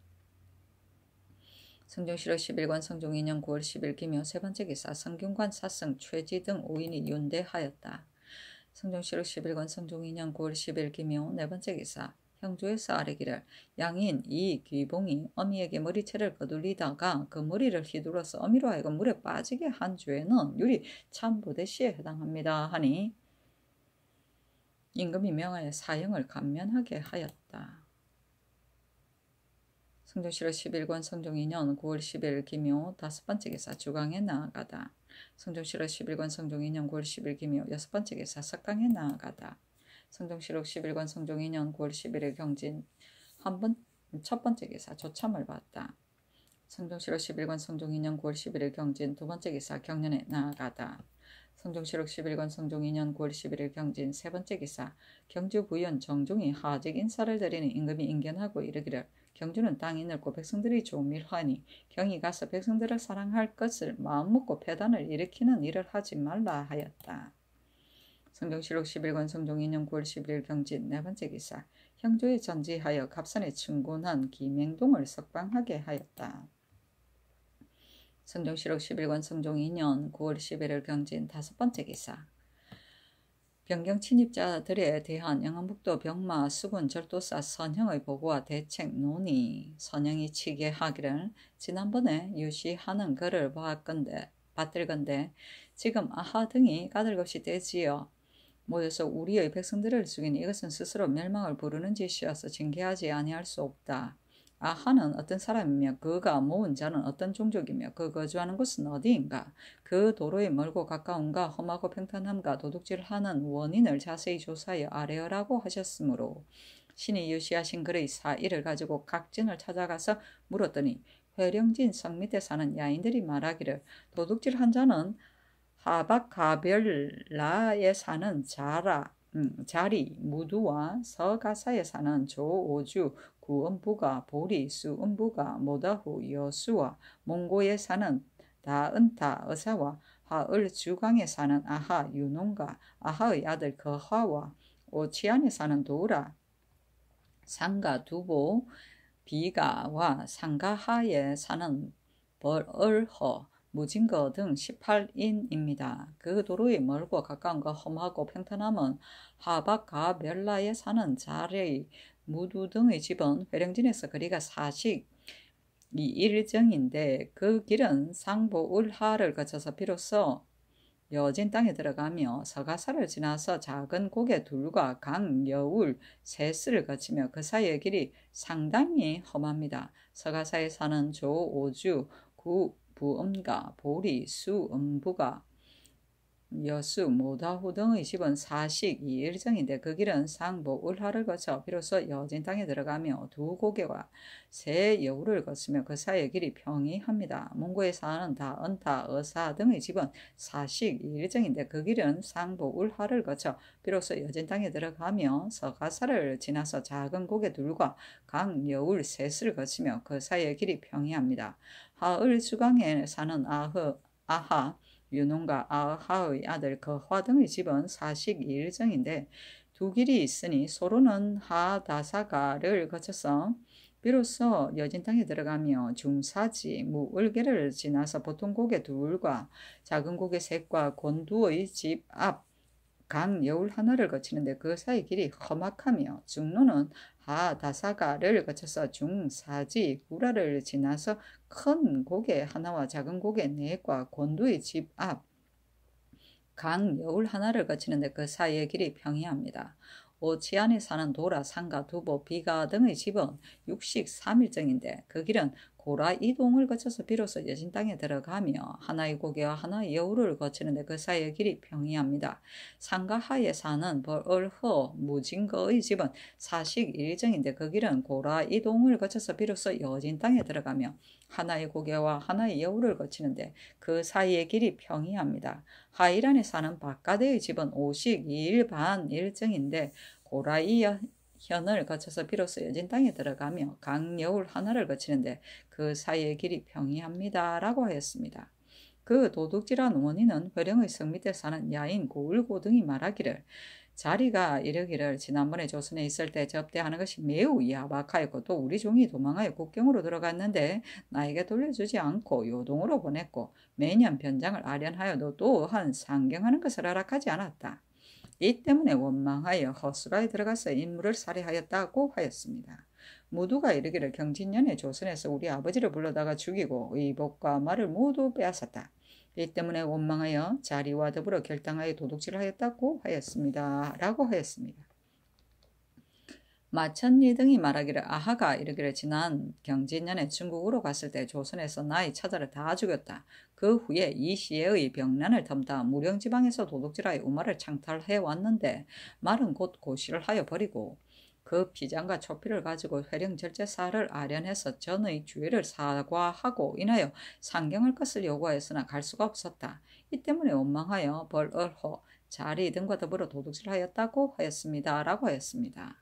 성종실록 11권 성종 2년 9월 1 0일기묘세 번째 기사 성균관 사승 최지 등 5인이 윤대하였다. 성종실록 11권 성종 2년 9월 1 0일기묘네 번째 기사 형조의 싸아기를 양인 이 귀봉이 어미에게 머리채를 거둘리다가 그 머리를 휘둘러서 어미로 하여금 물에 빠지게 한 죄는 유리 참부대시에 해당합니다 하니 임금이 명하여 사형을 감면하게 하였다. 성종실록 11권 성종 2년 9월 10일 기묘 다섯 번째 기사 주강에 나아가다. 성종실록 11권 성종 2년 9월 10일 기묘 여섯 번째 기사 석강에 나아가다. 성종실록 11권 성종 2년 9월 11일 경진 한 번 첫 번째 기사 조참을 봤다. 성종실록 11권 성종 2년 9월 11일 경진 두 번째 기사 경련에 나아가다. 성종실록 11권 성종 2년 9월 11일 경진 세 번째 기사 경주 부연 정종이 하직 인사를 드리는 임금이 인견하고 이르기를 경주는 땅이 넓고 백성들이 조밀하니 경이 가서 백성들을 사랑할 것을 마음먹고 폐단을 일으키는 일을 하지 말라 하였다. 성경실록 11권 성종 2년 9월 11일 경진 네 번째 기사 형조에 전지하여 갑산에 충군한 김행동을 석방하게 하였다. 성종실록 11권 성종 2년 9월 11일 경진 다섯 번째 기사 변경 침입자들에 대한 영암북도 병마 수군 절도사 선형의 보고와 대책 논의 선형이 치게하기를 지난번에 유시하는 글을 봤건데 봤들건데 지금 아하 등이 까닭없이 되지요 모여서 우리의 백성들을 죽인 이것은 스스로 멸망을 부르는 짓이어서 징계하지 아니할 수 없다. 아하는 어떤 사람이며 그가 모은 자는 어떤 종족이며 그 거주하는 곳은 어디인가 그도로에 멀고 가까운가 험하고 평탄함과 도둑질 하는 원인을 자세히 조사하여 아래어라고 하셨으므로 신이 유시하신 글의 사의를 가지고 각진을 찾아가서 물었더니 회령진 성 밑에 사는 야인들이 말하기를 도둑질 한 자는 하박가벨라에 사는 자라, 음, 자리 무두와 서가사에 사는 조오주 구음부가 보리 수음부가 모다후 여수와 몽고에 사는 다은타 어사와 하을 주강에 사는 아하 유농가 아하의 아들 거하와 오치안에 사는 도라 상가 두보 비가와 상가하에 사는 벌을허 무진거 등 18인입니다. 그 도로에 멀고 가까운 거 험하고 평탄함은 하박과 멸라에 사는 자레의 무두 등의 집은 회령진에서 거리가 40, 이 일정인데 그 길은 상보 울하를 거쳐서 비로소 여진 땅에 들어가며 서가사를 지나서 작은 고개 둘과 강, 여울, 셋을 거치며 그 사이의 길이 상당히 험합니다. 서가사에 사는 조오주, 구, 부음과 보리, 수, 음부가 여수, 모다후 등의 집은 사식 이일정인데 그 길은 상복, 을하를 거쳐 비로소 여진 당에 들어가며 두 고개와 세 여우를 거치며 그 사이의 길이 평이합니다. 몽고에 사는 다, 은타, 어사 등의 집은 사식 이일정인데 그 길은 상복, 울하를 거쳐 비로소 여진 땅에 들어가며 서가사를 지나서 작은 고개 둘과 강, 여울, 셋을 거치며 그 사이의 길이 평이합니다. 하을 주강에 사는 아흐, 아하, 유농과 아하의 아들 그화 등의 집은 사식 일정인데두 길이 있으니 소로는 하다사가를 거쳐서 비로소 여진 땅에 들어가며 중사지, 무을계를 지나서 보통 곡의 둘과 작은 곡의 셋과 곤두의 집 앞 강 여울 하나를 거치는데 그 사이 길이 험악하며 중로는 하다사가를 거쳐서 중사지 구라를 지나서 큰 고개 하나와 작은 고개 네과 곤두의 집 앞 강 여울 하나를 거치는데 그 사이의 길이 평이합니다. 오치안에 사는 도라, 상가, 두보, 비가 등의 집은 육 3일정인데 그 길은 고라 이동을 그 그 거쳐서 비로소 여진 땅에 들어가며 하나의 고개와 하나의 여우를 거치는데 그 사이의 길이 평이합니다. 상가 하에 사는 벌허 무진거의 집은 사식 일정인데 그 길은 고라 이동을 거쳐서 비로소 여진 땅에 들어가며 하나의 고개와 하나의 여우를 거치는데 그 사이의 길이 평이합니다. 하이란에 사는 바깥의 집은 오 2일 반 일정인데 고라 이 현을 거쳐서 비로소 여진 땅에 들어가며 강여울 하나를 거치는데 그 사이의 길이 평이합니다. 라고 하였습니다. 그 도둑질한 원인은 회령의 성 밑에 사는 야인 고울고등이 말하기를 자리가 이르기를 지난번에 조선에 있을 때 접대하는 것이 매우 야박하였고 또 우리 종이 도망하여 국경으로 들어갔는데 나에게 돌려주지 않고 요동으로 보냈고 매년 변장을 아련하여 도 또한 상경하는 것을 허락하지 않았다. 이 때문에 원망하여 허수라에 들어가서 인물을 살해하였다고 하였습니다. 모두가 이르기를 경진년에 조선에서 우리 아버지를 불러다가 죽이고 의복과 말을 모두 빼앗았다. 이 때문에 원망하여 자리와 더불어 결당하여 도둑질하였다고 하였습니다. 라고 하였습니다. 마천리 등이 말하기를 아하가 이르기를 지난 경진년에 중국으로 갔을 때 조선에서 나의 차자를 다 죽였다. 그 후에 이 씨의 병란을 덤다 무령지방에서 도둑질하여 우마를 창탈해 왔는데 말은 곧 고시를 하여 버리고 그 피장과 초피를 가지고 회령 절제사를 아련해서 전의 주의를 사과하고 인하여 상경할 것을 요구하였으나 갈 수가 없었다. 이 때문에 원망하여 벌을호 자리 등과 더불어 도둑질하였다고 하였습니다. 라고 하였습니다.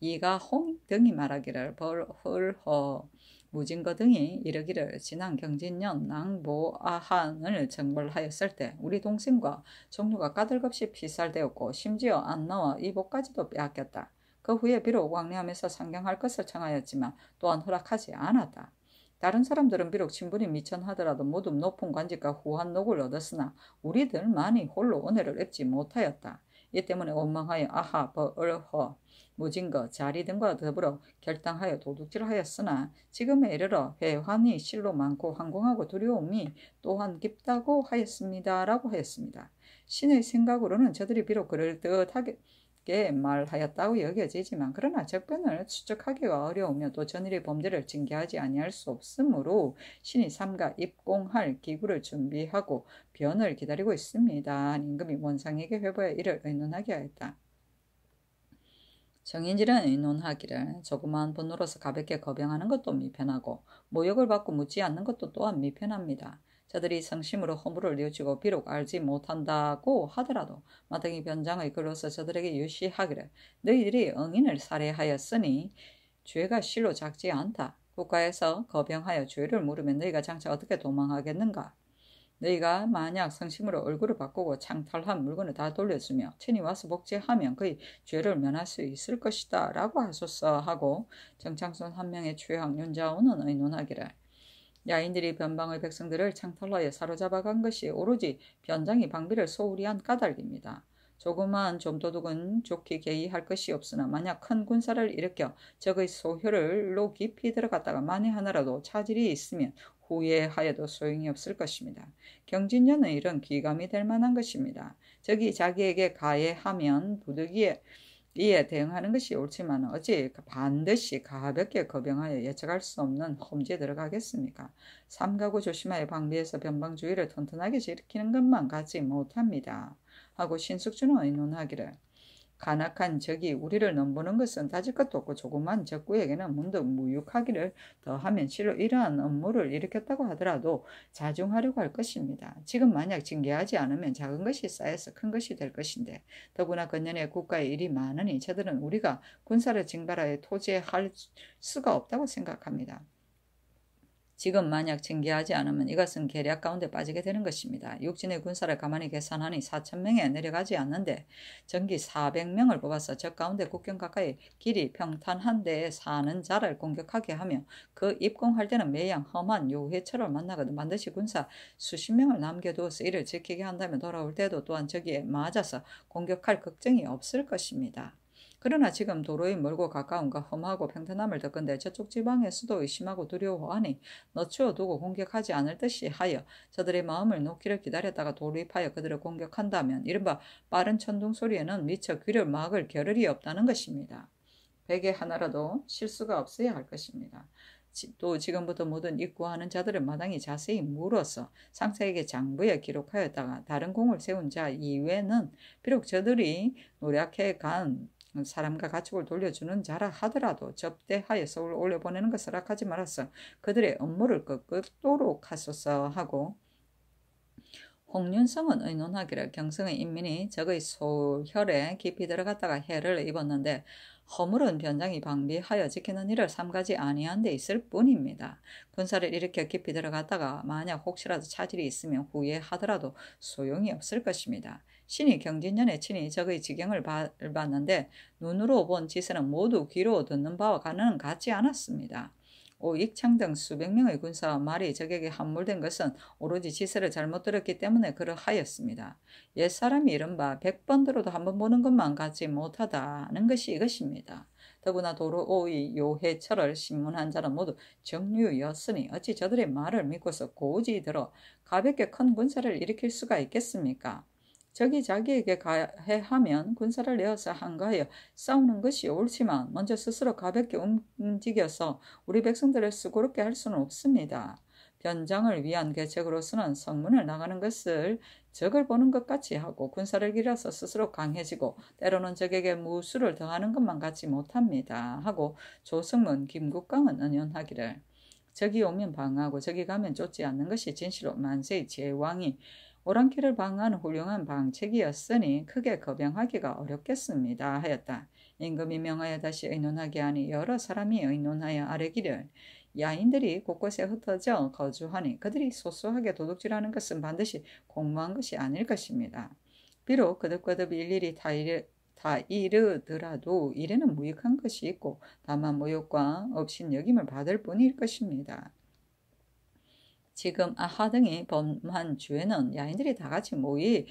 이가 홍 등이 말하기를 벌얼호 무진거 등이 이러기를 지난 경진년 낭보아한을 정벌하였을 때 우리 동생과 종류가 까들없이 피살되었고 심지어 안 나와 이복까지도 빼앗겼다. 그 후에 비록 왕래하면서 상경할 것을 청하였지만 또한 허락하지 않았다. 다른 사람들은 비록 친분이 미천하더라도 모두 높은 관직과 후한 녹을 얻었으나 우리들만이 홀로 은혜를 입지 못하였다. 이 때문에 원망하여 아하, 버얼허, 무진거, 자리 등과 더불어 결단하여 도둑질하였으나 지금에 이르러 회환이 실로 많고 항공하고 두려움이 또한 깊다고 하였습니다라고 하였습니다. 신의 생각으로는 저들이 비록 그럴듯하게 쉽게 말하였다고 여겨지지만 그러나 적변을 추적하기가 어려우며 또 전일의 범죄를 징계하지 아니할 수 없으므로 신이 삼가 입공할 기구를 준비하고 변을 기다리고 있습니다. 임금이 원상에게 회보해 이를 의논하게 하였다. 정인질은 의논하기를 조그마한 분노로서 가볍게 거병하는 것도 미편하고 모욕을 받고 묻지 않는 것도 또한 미편합니다. 저들이 성심으로 허물을 뉘우치고 비록 알지 못한다고 하더라도 마땅히 변장의 글로서 저들에게 유시하기를 너희들이 응인을 살해하였으니 죄가 실로 작지 않다. 국가에서 거병하여 죄를 물으면 너희가 장차 어떻게 도망하겠는가? 너희가 만약 성심으로 얼굴을 바꾸고 창탈한 물건을 다 돌려주며 친히 와서 복제하면 그의 죄를 면할 수 있을 것이다 라고 하소서 하고 정창순한 명의 최학 윤자오는 의논하기를 야인들이 변방의 백성들을 창탈러에 사로잡아 간 것이 오로지 변장이 방비를 소홀히 한 까닭입니다. 조그마한 좀도둑은 좋게 개의할 것이 없으나 만약 큰 군사를 일으켜 적의 소혈을로 깊이 들어갔다가 만에 하나라도 차질이 있으면 후회하여도 소용이 없을 것입니다. 경진년의 이런 귀감이될 만한 것입니다. 적이 자기에게 가해하면 부득이에 이에 대응하는 것이 옳지만 어찌 그 반드시 가볍게 거병하여 예측할 수 없는 험지에 들어가겠습니까? 삼가구 조심하여 방비해서 변방주의를 튼튼하게 지키는 것만 가지 못합니다. 하고 신숙주는 의논하기를 간악한 적이 우리를 넘보는 것은 다질 것도 없고 조그만 적구에게는 문득 무익하기를 더하면 실로 이러한 업무를 일으켰다고 하더라도 자중하려고 할 것입니다. 지금 만약 징계하지 않으면 작은 것이 쌓여서 큰 것이 될 것인데 더구나 건년에 국가의 일이 많으니 저들은 우리가 군사를 징발하여 토지에 할 수가 없다고 생각합니다. 지금 만약 징계하지 않으면 이것은 계략 가운데 빠지게 되는 것입니다. 육진의 군사를 가만히 계산하니 4천명에 내려가지 않는데 전기 400명을 뽑아서 적 가운데 국경 가까이 길이 평탄한 데에 사는 자를 공격하게 하며 그 입공할 때는 매양 험한 요해처럼 만나거든 반드시 군사 수십 명을 남겨두어서 이를 지키게 한다면 돌아올 때도 또한 저기에 맞아서 공격할 걱정이 없을 것입니다. 그러나 지금 도로의 멀고 가까운가 험하고 평탄함을 듣건데 저쪽 지방의 수도 의심하고 두려워하니 너추어 두고 공격하지 않을 듯이 하여 저들의 마음을 놓기를 기다렸다가 돌입하여 그들을 공격한다면 이른바 빠른 천둥 소리에는 미처 귀를 막을 겨를이 없다는 것입니다. 베개 하나라도 실수가 없어야 할 것입니다. 또 지금부터 모든 입구하는 자들을 마당에 자세히 물어서 상사에게 장부에 기록하였다가 다른 공을 세운 자 이외는 에 비록 저들이 노력해 간 사람과 가축을 돌려주는 자라 하더라도 접대하여 서울 올려보내는 것을 악하지 말았어. 그들의 업무를 끝끝도록 하소서 하고 홍윤성은 의논하기를 경성의 인민이 적의 소혈에 깊이 들어갔다가 해를 입었는데 허물은 변장이 방비하여 지키는 일을 삼가지 아니한 데 있을 뿐입니다. 군사를 일으켜 깊이 들어갔다가 만약 혹시라도 차질이 있으면 후회하더라도 소용이 없을 것입니다. 신이 경진년에 친히 적의 지경을 봤는데 눈으로 본 지세는 모두 귀로 듣는 바와 가는 같지 않았습니다. 오익창 등 수백 명의 군사와 말이 적에게 함몰된 것은 오로지 지세를 잘못 들었기 때문에 그러하였습니다. 옛사람이 이른바 백 번 들어도 한 번 보는 것만 같지 못하다는 것이 이것입니다. 더구나 도로오이 요해철을 신문한 자는 모두 정류였으니 어찌 저들의 말을 믿고서 고지 들어 가볍게 큰 군사를 일으킬 수가 있겠습니까? 적이 자기에게 가해하면 군사를 내어서 한가하여 싸우는 것이 옳지만 먼저 스스로 가볍게 움직여서 우리 백성들을 수고롭게 할 수는 없습니다. 변장을 위한 계책으로서는 성문을 나가는 것을 적을 보는 것 같이 하고 군사를 길어서 스스로 강해지고 때로는 적에게 무술을 더하는 것만 같지 못합니다. 하고 조승문, 김국강은 은연하기를 적이 오면 방하고 적이 가면 쫓지 않는 것이 진실로 만세의 제왕이 오랑캐를 방한 훌륭한 방책이었으니 크게 거명하기가 어렵겠습니다 하였다. 임금이 명하여 다시 의논하게 하니 여러 사람이 의논하여 아래기를 야인들이 곳곳에 흩어져 거주하니 그들이 소소하게 도둑질하는 것은 반드시 공모한 것이 아닐 것입니다. 비록 그득그득 일일이 다, 이르, 다 이르더라도 이에는 무익한 것이 있고 다만 모욕과 업신여김을 받을 뿐일 것입니다. 지금 아하 등이 범한 주에는 야인들이 다 같이 모이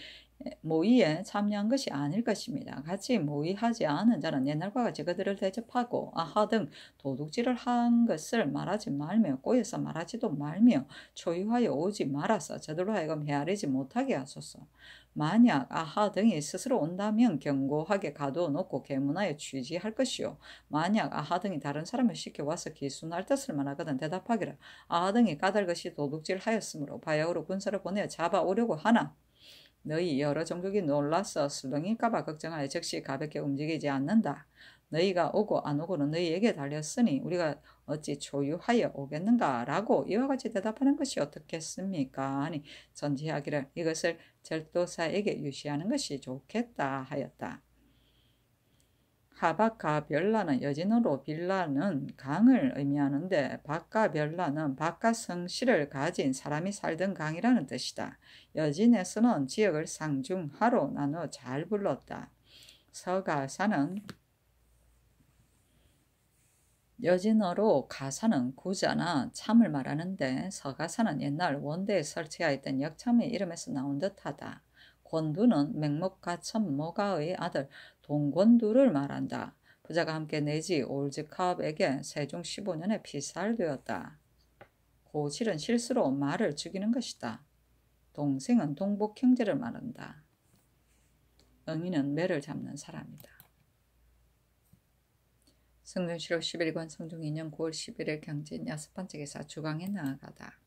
모의에 참여한 것이 아닐 것입니다. 같이 모의하지 않은 자는 옛날과 같이 그들을 대접하고 아하 등 도둑질을 한 것을 말하지 말며 꼬여서 말하지도 말며 초유하여 오지 말아서 저들로 하여금 헤아리지 못하게 하소서. 만약 아하 등이 스스로 온다면 견고하게 가둬놓고 계문하여 취지할 것이요. 만약 아하 등이 다른 사람을 시켜와서 기순할 뜻을 말하거든 대답하기를 아하 등이 까닭없이 도둑질하였으므로 바야흐로 군사를 보내어 잡아오려고 하나. 너희 여러 종족이 놀라서 슬렁일까봐 걱정하여 즉시 가볍게 움직이지 않는다. 너희가 오고 안 오고는 너희에게 달렸으니 우리가 어찌 조유하여 오겠는가라고 이와 같이 대답하는 것이 어떻겠습니까? 아니 전지하기를 이것을 절도사에게 유시하는 것이 좋겠다 하였다. 하박과 별라는 여진으로 빌라는 강을 의미하는데 박과 별라는 박과 성씨를 가진 사람이 살던 강이라는 뜻이다. 여진에서는 지역을 상중하로 나누어 잘 불렀다. 서가사는 여진어로 가사는 구자나 참을 말하는데 서가사는 옛날 원대에 설치하였던 역참의 이름에서 나온 듯하다. 권두는 맹목가천 모가의 아들 동권두를 말한다. 부자가 함께 내지 올즈카업에게 세종 15년에 피살되었다. 고실은 실수로 말을 죽이는 것이다. 동생은 동복 형제를 말한다. 응이는 매를 잡는 사람이다. 성경실록 11권 성종 2년 9월 11일 경진 여섯 번째 기사 주강에 나아가다.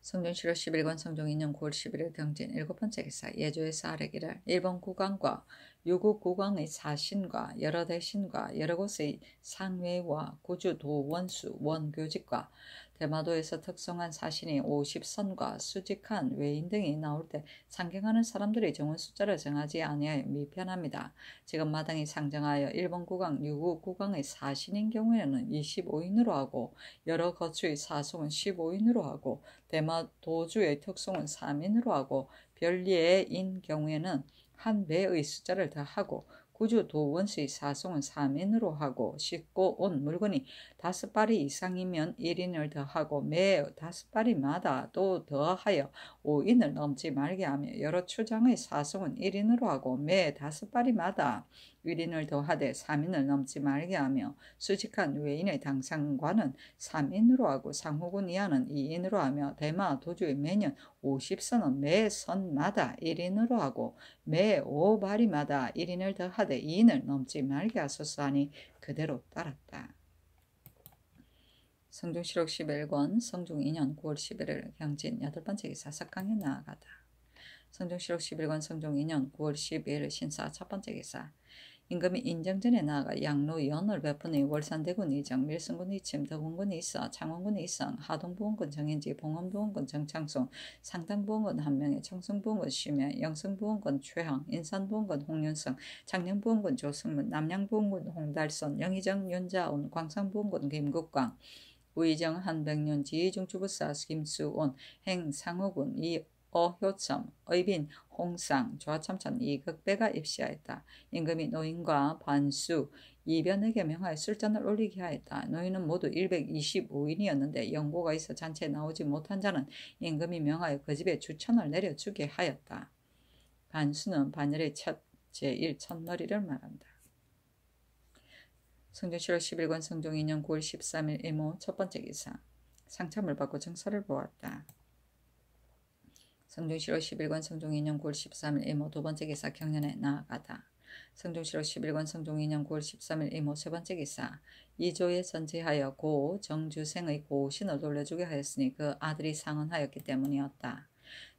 성경실록 11권 성종 2년 9월 11일 경진 일곱 번째 기사 예조의 사르기를 일본 국왕과 유구 고강의 사신과 여러 대신과 여러 곳의 상회와 구주도 원수 원교직과 대마도에서 특성한 사신이 50선과 수직한 외인 등이 나올 때 상경하는 사람들이 정원 숫자를 정하지 아니하여 미편합니다. 지금 마당이 상정하여 일본 국왕, 유구 국왕의 사신인 경우에는 25인으로 하고 여러 거주의 사송은 15인으로 하고 대마도주의 특성은 3인으로 하고 별리의 인 경우에는 한 매의 숫자를 더하고 구주 도원시 사송은 3인으로 하고 싣고 온 물건이 다섯 발이 이상이면 1인을 더하고 매 다섯 발이마다 또 더하여 5인을 넘지 말게 하며 여러 추장의 사송은 1인으로 하고 매 다섯 발이마다 1인을 더하되 3인을 넘지 말게 하며 수직한 외인의 당상관은 3인으로 하고 상호군 이하는 2인으로 하며 대마 도주의 매년 50선은 매 선마다 1인으로 하고 매 5마리마다 1인을 더하되 2인을 넘지 말게 하소서 하니 그대로 따랐다. 성중시록 11권 성중 2년 9월 11일 경진 여 번째 기사 석강에 나아가다. 성중시록 11권 성종 2년 9월 12일 신사 첫 번째 기사 임금이 인정전에 나아가 양로 연을 베푸니 월산대군 이정, 밀승군 이침, 더군군 이사, 창원군 이상, 하동부원군 정인지, 봉원부원군 정창송, 상당부원군 한명의 청송부원군 심해, 영성부원군 최항, 인산부원군 홍윤성, 장량부원군 조승문, 남양부원군 홍달선, 영희정 윤자온, 광산부원군 김국광, 우의정 한백년 지중주부사 김수온, 행상호군 이 허효첨, 어, 의빈, 홍상, 좌참천 이극배가 입시하였다. 임금이 노인과 반수, 이변에게 명하여 술잔을 올리게 하였다. 노인은 모두 125인이었는데 연고가 있어 잔치에 나오지 못한 자는 임금이 명하여 그 집에 주천을 내려주게 하였다. 반수는 반열의 첫, 제일 첫머리를 말한다. 성종실록 11권 성종 2년 9월 13일 일모 첫 번째 기사 상참을 받고 증서를 보았다. 성종실록 11권 성종 2년 9월 13일 이모 두 번째 기사 경연에 나아가다. 성종실록 11권 성종 2년 9월 13일 이모 세 번째 기사 이조에 선지하여고 정주생의 고신을 돌려주게 하였으니 그 아들이 상언하였기 때문이었다.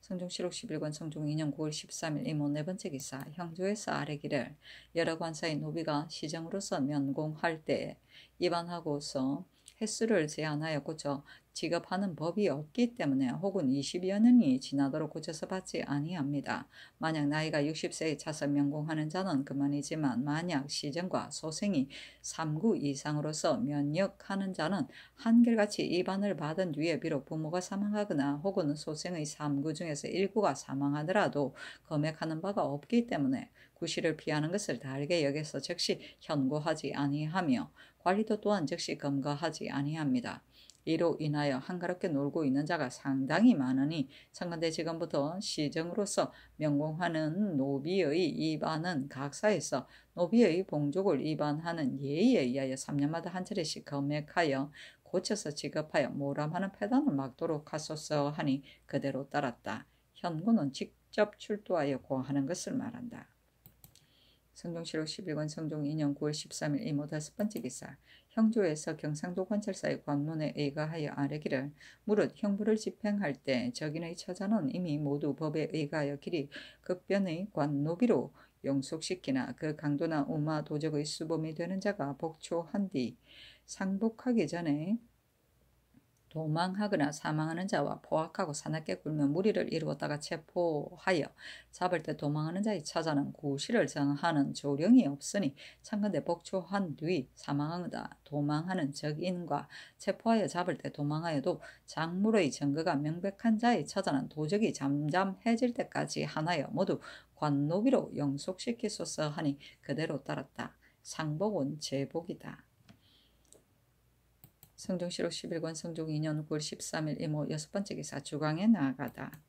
성종실록 11권 성종 2년 9월 13일 이모 네 번째 기사 형조에서 아래기를 여러 관사의 노비가 시정으로서 면공할 때에 입안하고서 횟수를 제한하여 고쳐 지급하는 법이 없기 때문에 혹은 20여 년이 지나도록 고쳐서 받지 아니합니다. 만약 나이가 60세에 차서 명공하는 자는 그만이지만 만약 시정과 소생이 3구 이상으로서 면역하는 자는 한결같이 입안을 받은 뒤에 비록 부모가 사망하거나 혹은 소생의 3구 중에서 1구가 사망하더라도 검액하는 바가 없기 때문에 구실을 피하는 것을 다르게 여겨서 즉시 현고하지 아니하며 관리도 또한 즉시 검거하지 아니합니다. 이로 인하여 한가롭게 놀고 있는 자가 상당히 많으니 청근대 지금부터 시정으로서 명공하는 노비의 입안은 각사에서 노비의 봉족을 입안하는 예의에 의하여 3년마다 한 차례씩 검역하여 고쳐서 지급하여 모람하는 폐단을 막도록 하소서 하니 그대로 따랐다. 현군은 직접 출두하여 고하는 것을 말한다. 성종실록 11권 성종 2년 9월 13일 이모 다섯 번째 기사 형조에서 경상도 관찰사의 관문에 의거하여 아뢰기를 무릇 형부를 집행할 때 적인의 처자는 이미 모두 법에 의거하여 길이 급변의 관노비로 영속시키나 그 강도나 우마 도적의 수범이 되는 자가 복초한 뒤 상복하기 전에 도망하거나 사망하는 자와 포악하고 사납게 굴며 무리를 이루었다가 체포하여 잡을 때 도망하는 자의 찾자는 구실을 정하는 조령이 없으니 창건대 복초한 뒤 사망하다 도망하는 적인과 체포하여 잡을 때 도망하여도 작물의 증거가 명백한 자의 찾자는 도적이 잠잠해질 때까지 하나여 모두 관노비로 영속시키소서 하니 그대로 따랐다. 상복은 제복이다. 성종시록 11권 성종 2년 9월 13일 이모 여섯 번째 기사 주광에 나아가다.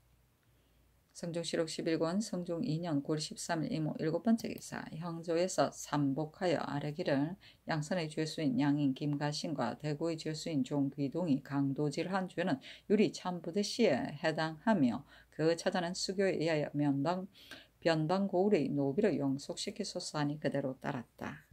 성종시록 11권 성종 2년 9월 13일 이모 일곱 번째 기사 형조에서 삼복하여 아래 길을 양선의 죄수인 양인 김가신과 대구의 죄수인 종귀동이 강도질한 죄는 유리 참부대시에 해당하며 그 찾아낸 수교에 의하여 면방 변방고울의 노비를 영속시키소서 하니 그대로 따랐다.